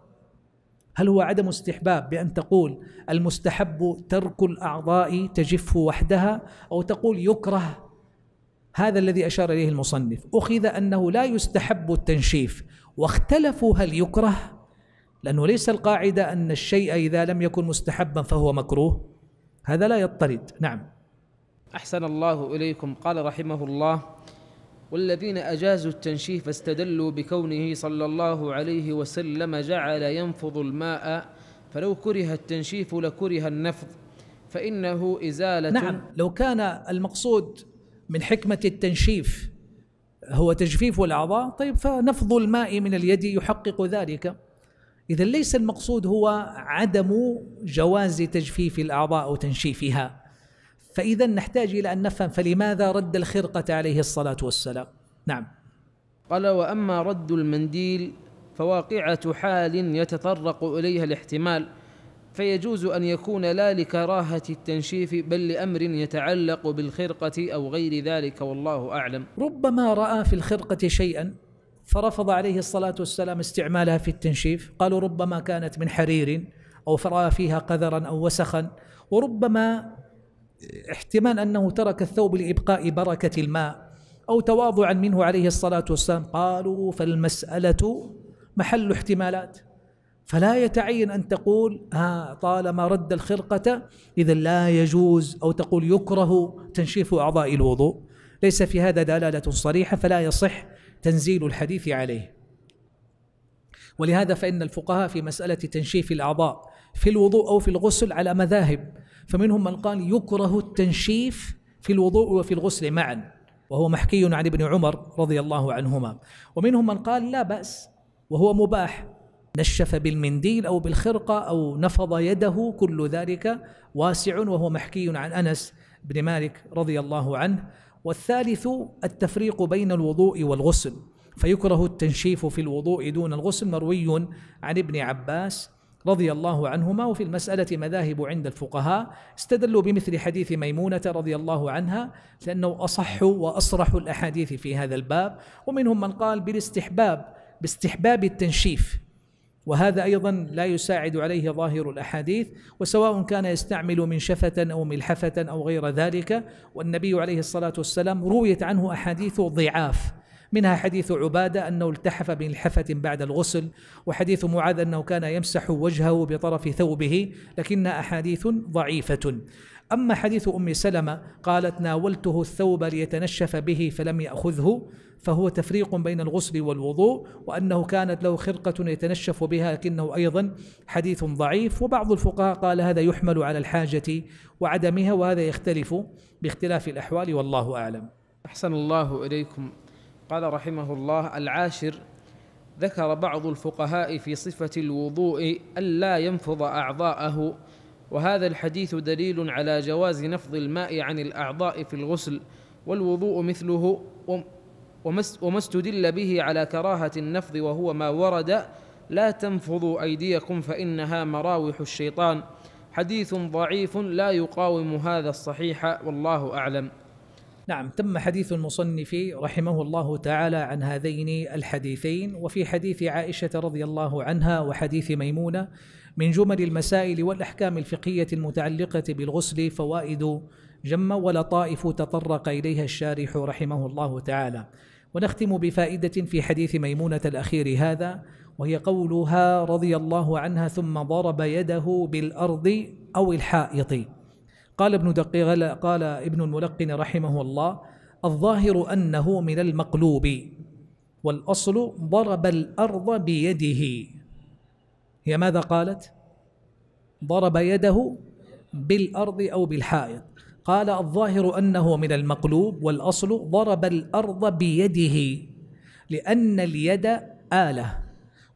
هل هو عدم استحباب بأن تقول المستحب ترك الأعضاء تجف وحدها أو تقول يكره هذا الذي أشار إليه المصنف أخذ أنه لا يستحب التنشيف واختلفوا هل يكره لأنه ليس القاعدة أن الشيء إذا لم يكن مستحبا فهو مكروه هذا لا يضطرد نعم أحسن الله إليكم قال رحمه الله والذين أجازوا التنشيف استدلوا بكونه صلى الله عليه وسلم جعل ينفض الماء فلو كره التنشيف لكره النفض فإنه إزالة نعم لو كان المقصود من حكمة التنشيف هو تجفيف الأعضاء طيب فنفض الماء من اليد يحقق ذلك إذا ليس المقصود هو عدم جواز تجفيف الأعضاء أو تنشيفها فإذا نحتاج إلى أن نفهم فلماذا رد الخرقة عليه الصلاة والسلام نعم قال وأما رد المنديل فواقعة حال يتطرق إليها الاحتمال فيجوز أن يكون لا لكراهة التنشيف بل لأمر يتعلق بالخرقة أو غير ذلك والله أعلم ربما رأى في الخرقة شيئا فرفض عليه الصلاة والسلام استعمالها في التنشيف قالوا ربما كانت من حرير أو فرأى فيها قذرا أو وسخا وربما احتمال أنه ترك الثوب لإبقاء بركة الماء أو تواضعا منه عليه الصلاة والسلام قالوا فالمسألة محل احتمالات فلا يتعين أن تقول ها طالما رد الخرقة إذا لا يجوز أو تقول يكره تنشيف أعضاء الوضوء ليس في هذا دلالة صريحة فلا يصح تنزيل الحديث عليه ولهذا فإن الفقهاء في مسألة تنشيف الأعضاء في الوضوء أو في الغسل على مذاهب فمنهم من قال يكره التنشيف في الوضوء وفي الغسل معا وهو محكي عن ابن عمر رضي الله عنهما ومنهم من قال لا بأس وهو مباح نشف بالمنديل أو بالخرقة أو نفض يده كل ذلك واسع وهو محكي عن أنس بن مالك رضي الله عنه والثالث التفريق بين الوضوء والغسل فيكره التنشيف في الوضوء دون الغسل مروي عن ابن عباس رضي الله عنهما وفي المسألة مذاهب عند الفقهاء استدلوا بمثل حديث ميمونة رضي الله عنها لأنه أصح وأصرح الأحاديث في هذا الباب ومنهم من قال بالاستحباب باستحباب التنشيف وهذا ايضا لا يساعد عليه ظاهر الاحاديث وسواء كان يستعمل منشفه او ملحفه او غير ذلك والنبي عليه الصلاه والسلام رويت عنه احاديث ضعاف منها حديث عبادة أنه التحف بملحفة بعد الغسل وحديث معاذ أنه كان يمسح وجهه بطرف ثوبه لكن أحاديث ضعيفة أما حديث أم سلمة قالت ناولته الثوب ليتنشف به فلم يأخذه فهو تفريق بين الغسل والوضوء وأنه كانت له خرقة يتنشف بها لكنه أيضا حديث ضعيف وبعض الفقهاء قال هذا يحمل على الحاجة وعدمها وهذا يختلف باختلاف الأحوال والله أعلم أحسن الله إليكم قال رحمه الله العاشر ذكر بعض الفقهاء في صفة الوضوء ألا ينفض أعضاءه وهذا الحديث دليل على جواز نفض الماء عن الأعضاء في الغسل والوضوء مثله وما استدل به على كراهة النفض وهو ما ورد لا تنفضوا أيديكم فإنها مراوح الشيطان حديث ضعيف لا يقاوم هذا الصحيح والله أعلم نعم تم حديث المصنف رحمه الله تعالى عن هذين الحديثين وفي حديث عائشه رضي الله عنها وحديث ميمونه من جمل المسائل والاحكام الفقهيه المتعلقه بالغسل فوائد جمة ولطائف تطرق اليها الشارح رحمه الله تعالى ونختم بفائده في حديث ميمونه الاخير هذا وهي قولها رضي الله عنها ثم ضرب يده بالارض او الحائط قال ابن دقيق قال ابن الملقن رحمه الله الظاهر أنه من المقلوب والأصل ضرب الأرض بيده هي ماذا قالت؟ ضرب يده بالأرض أو بالحائط قال الظاهر أنه من المقلوب والأصل ضرب الأرض بيده لأن اليد آلة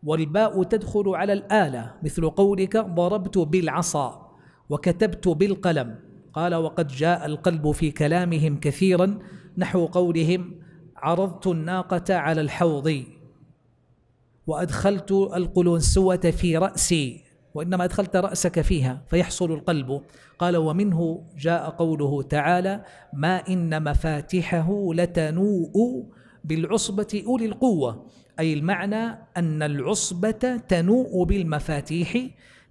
والباء تدخل على الآلة مثل قولك ضربت بالعصا وكتبت بالقلم قال وقد جاء القلب في كلامهم كثيرا نحو قولهم عرضت الناقة على الحوض وأدخلت القلنسوة في رأسي وإنما أدخلت رأسك فيها فيحصل القلب قال ومنه جاء قوله تعالى ما إن مفاتحه لتنوء بالعصبة أولي القوة أي المعنى أن العصبة تنوء بالمفاتيح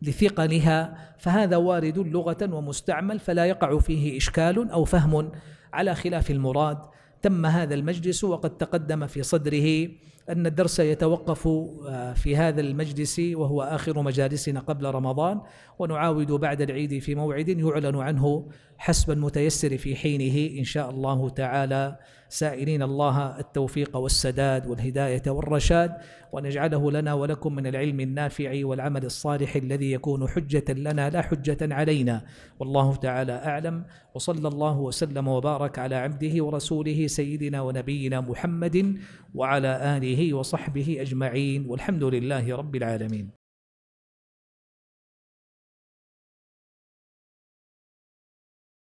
لثقلها فهذا وارد لغة ومستعمل فلا يقع فيه إشكال أو فهم على خلاف المراد تم هذا المجلس وقد تقدم في صدره أن الدرس يتوقف آه، في هذا المجلس وهو آخر مجالسنا قبل رمضان ونعاود بعد العيد في موعد يعلن عنه حسب المتيسر في حينه إن شاء الله تعالى سائلين الله التوفيق والسداد والهداية والرشاد وأن يجعله لنا ولكم من العلم النافع والعمل الصالح الذي يكون حجة لنا لا حجة علينا والله تعالى أعلم وصلى الله وسلم وبارك على عبده ورسوله سيدنا ونبينا محمد وعلى آله وصحبه أجمعين والحمد لله رب العالمين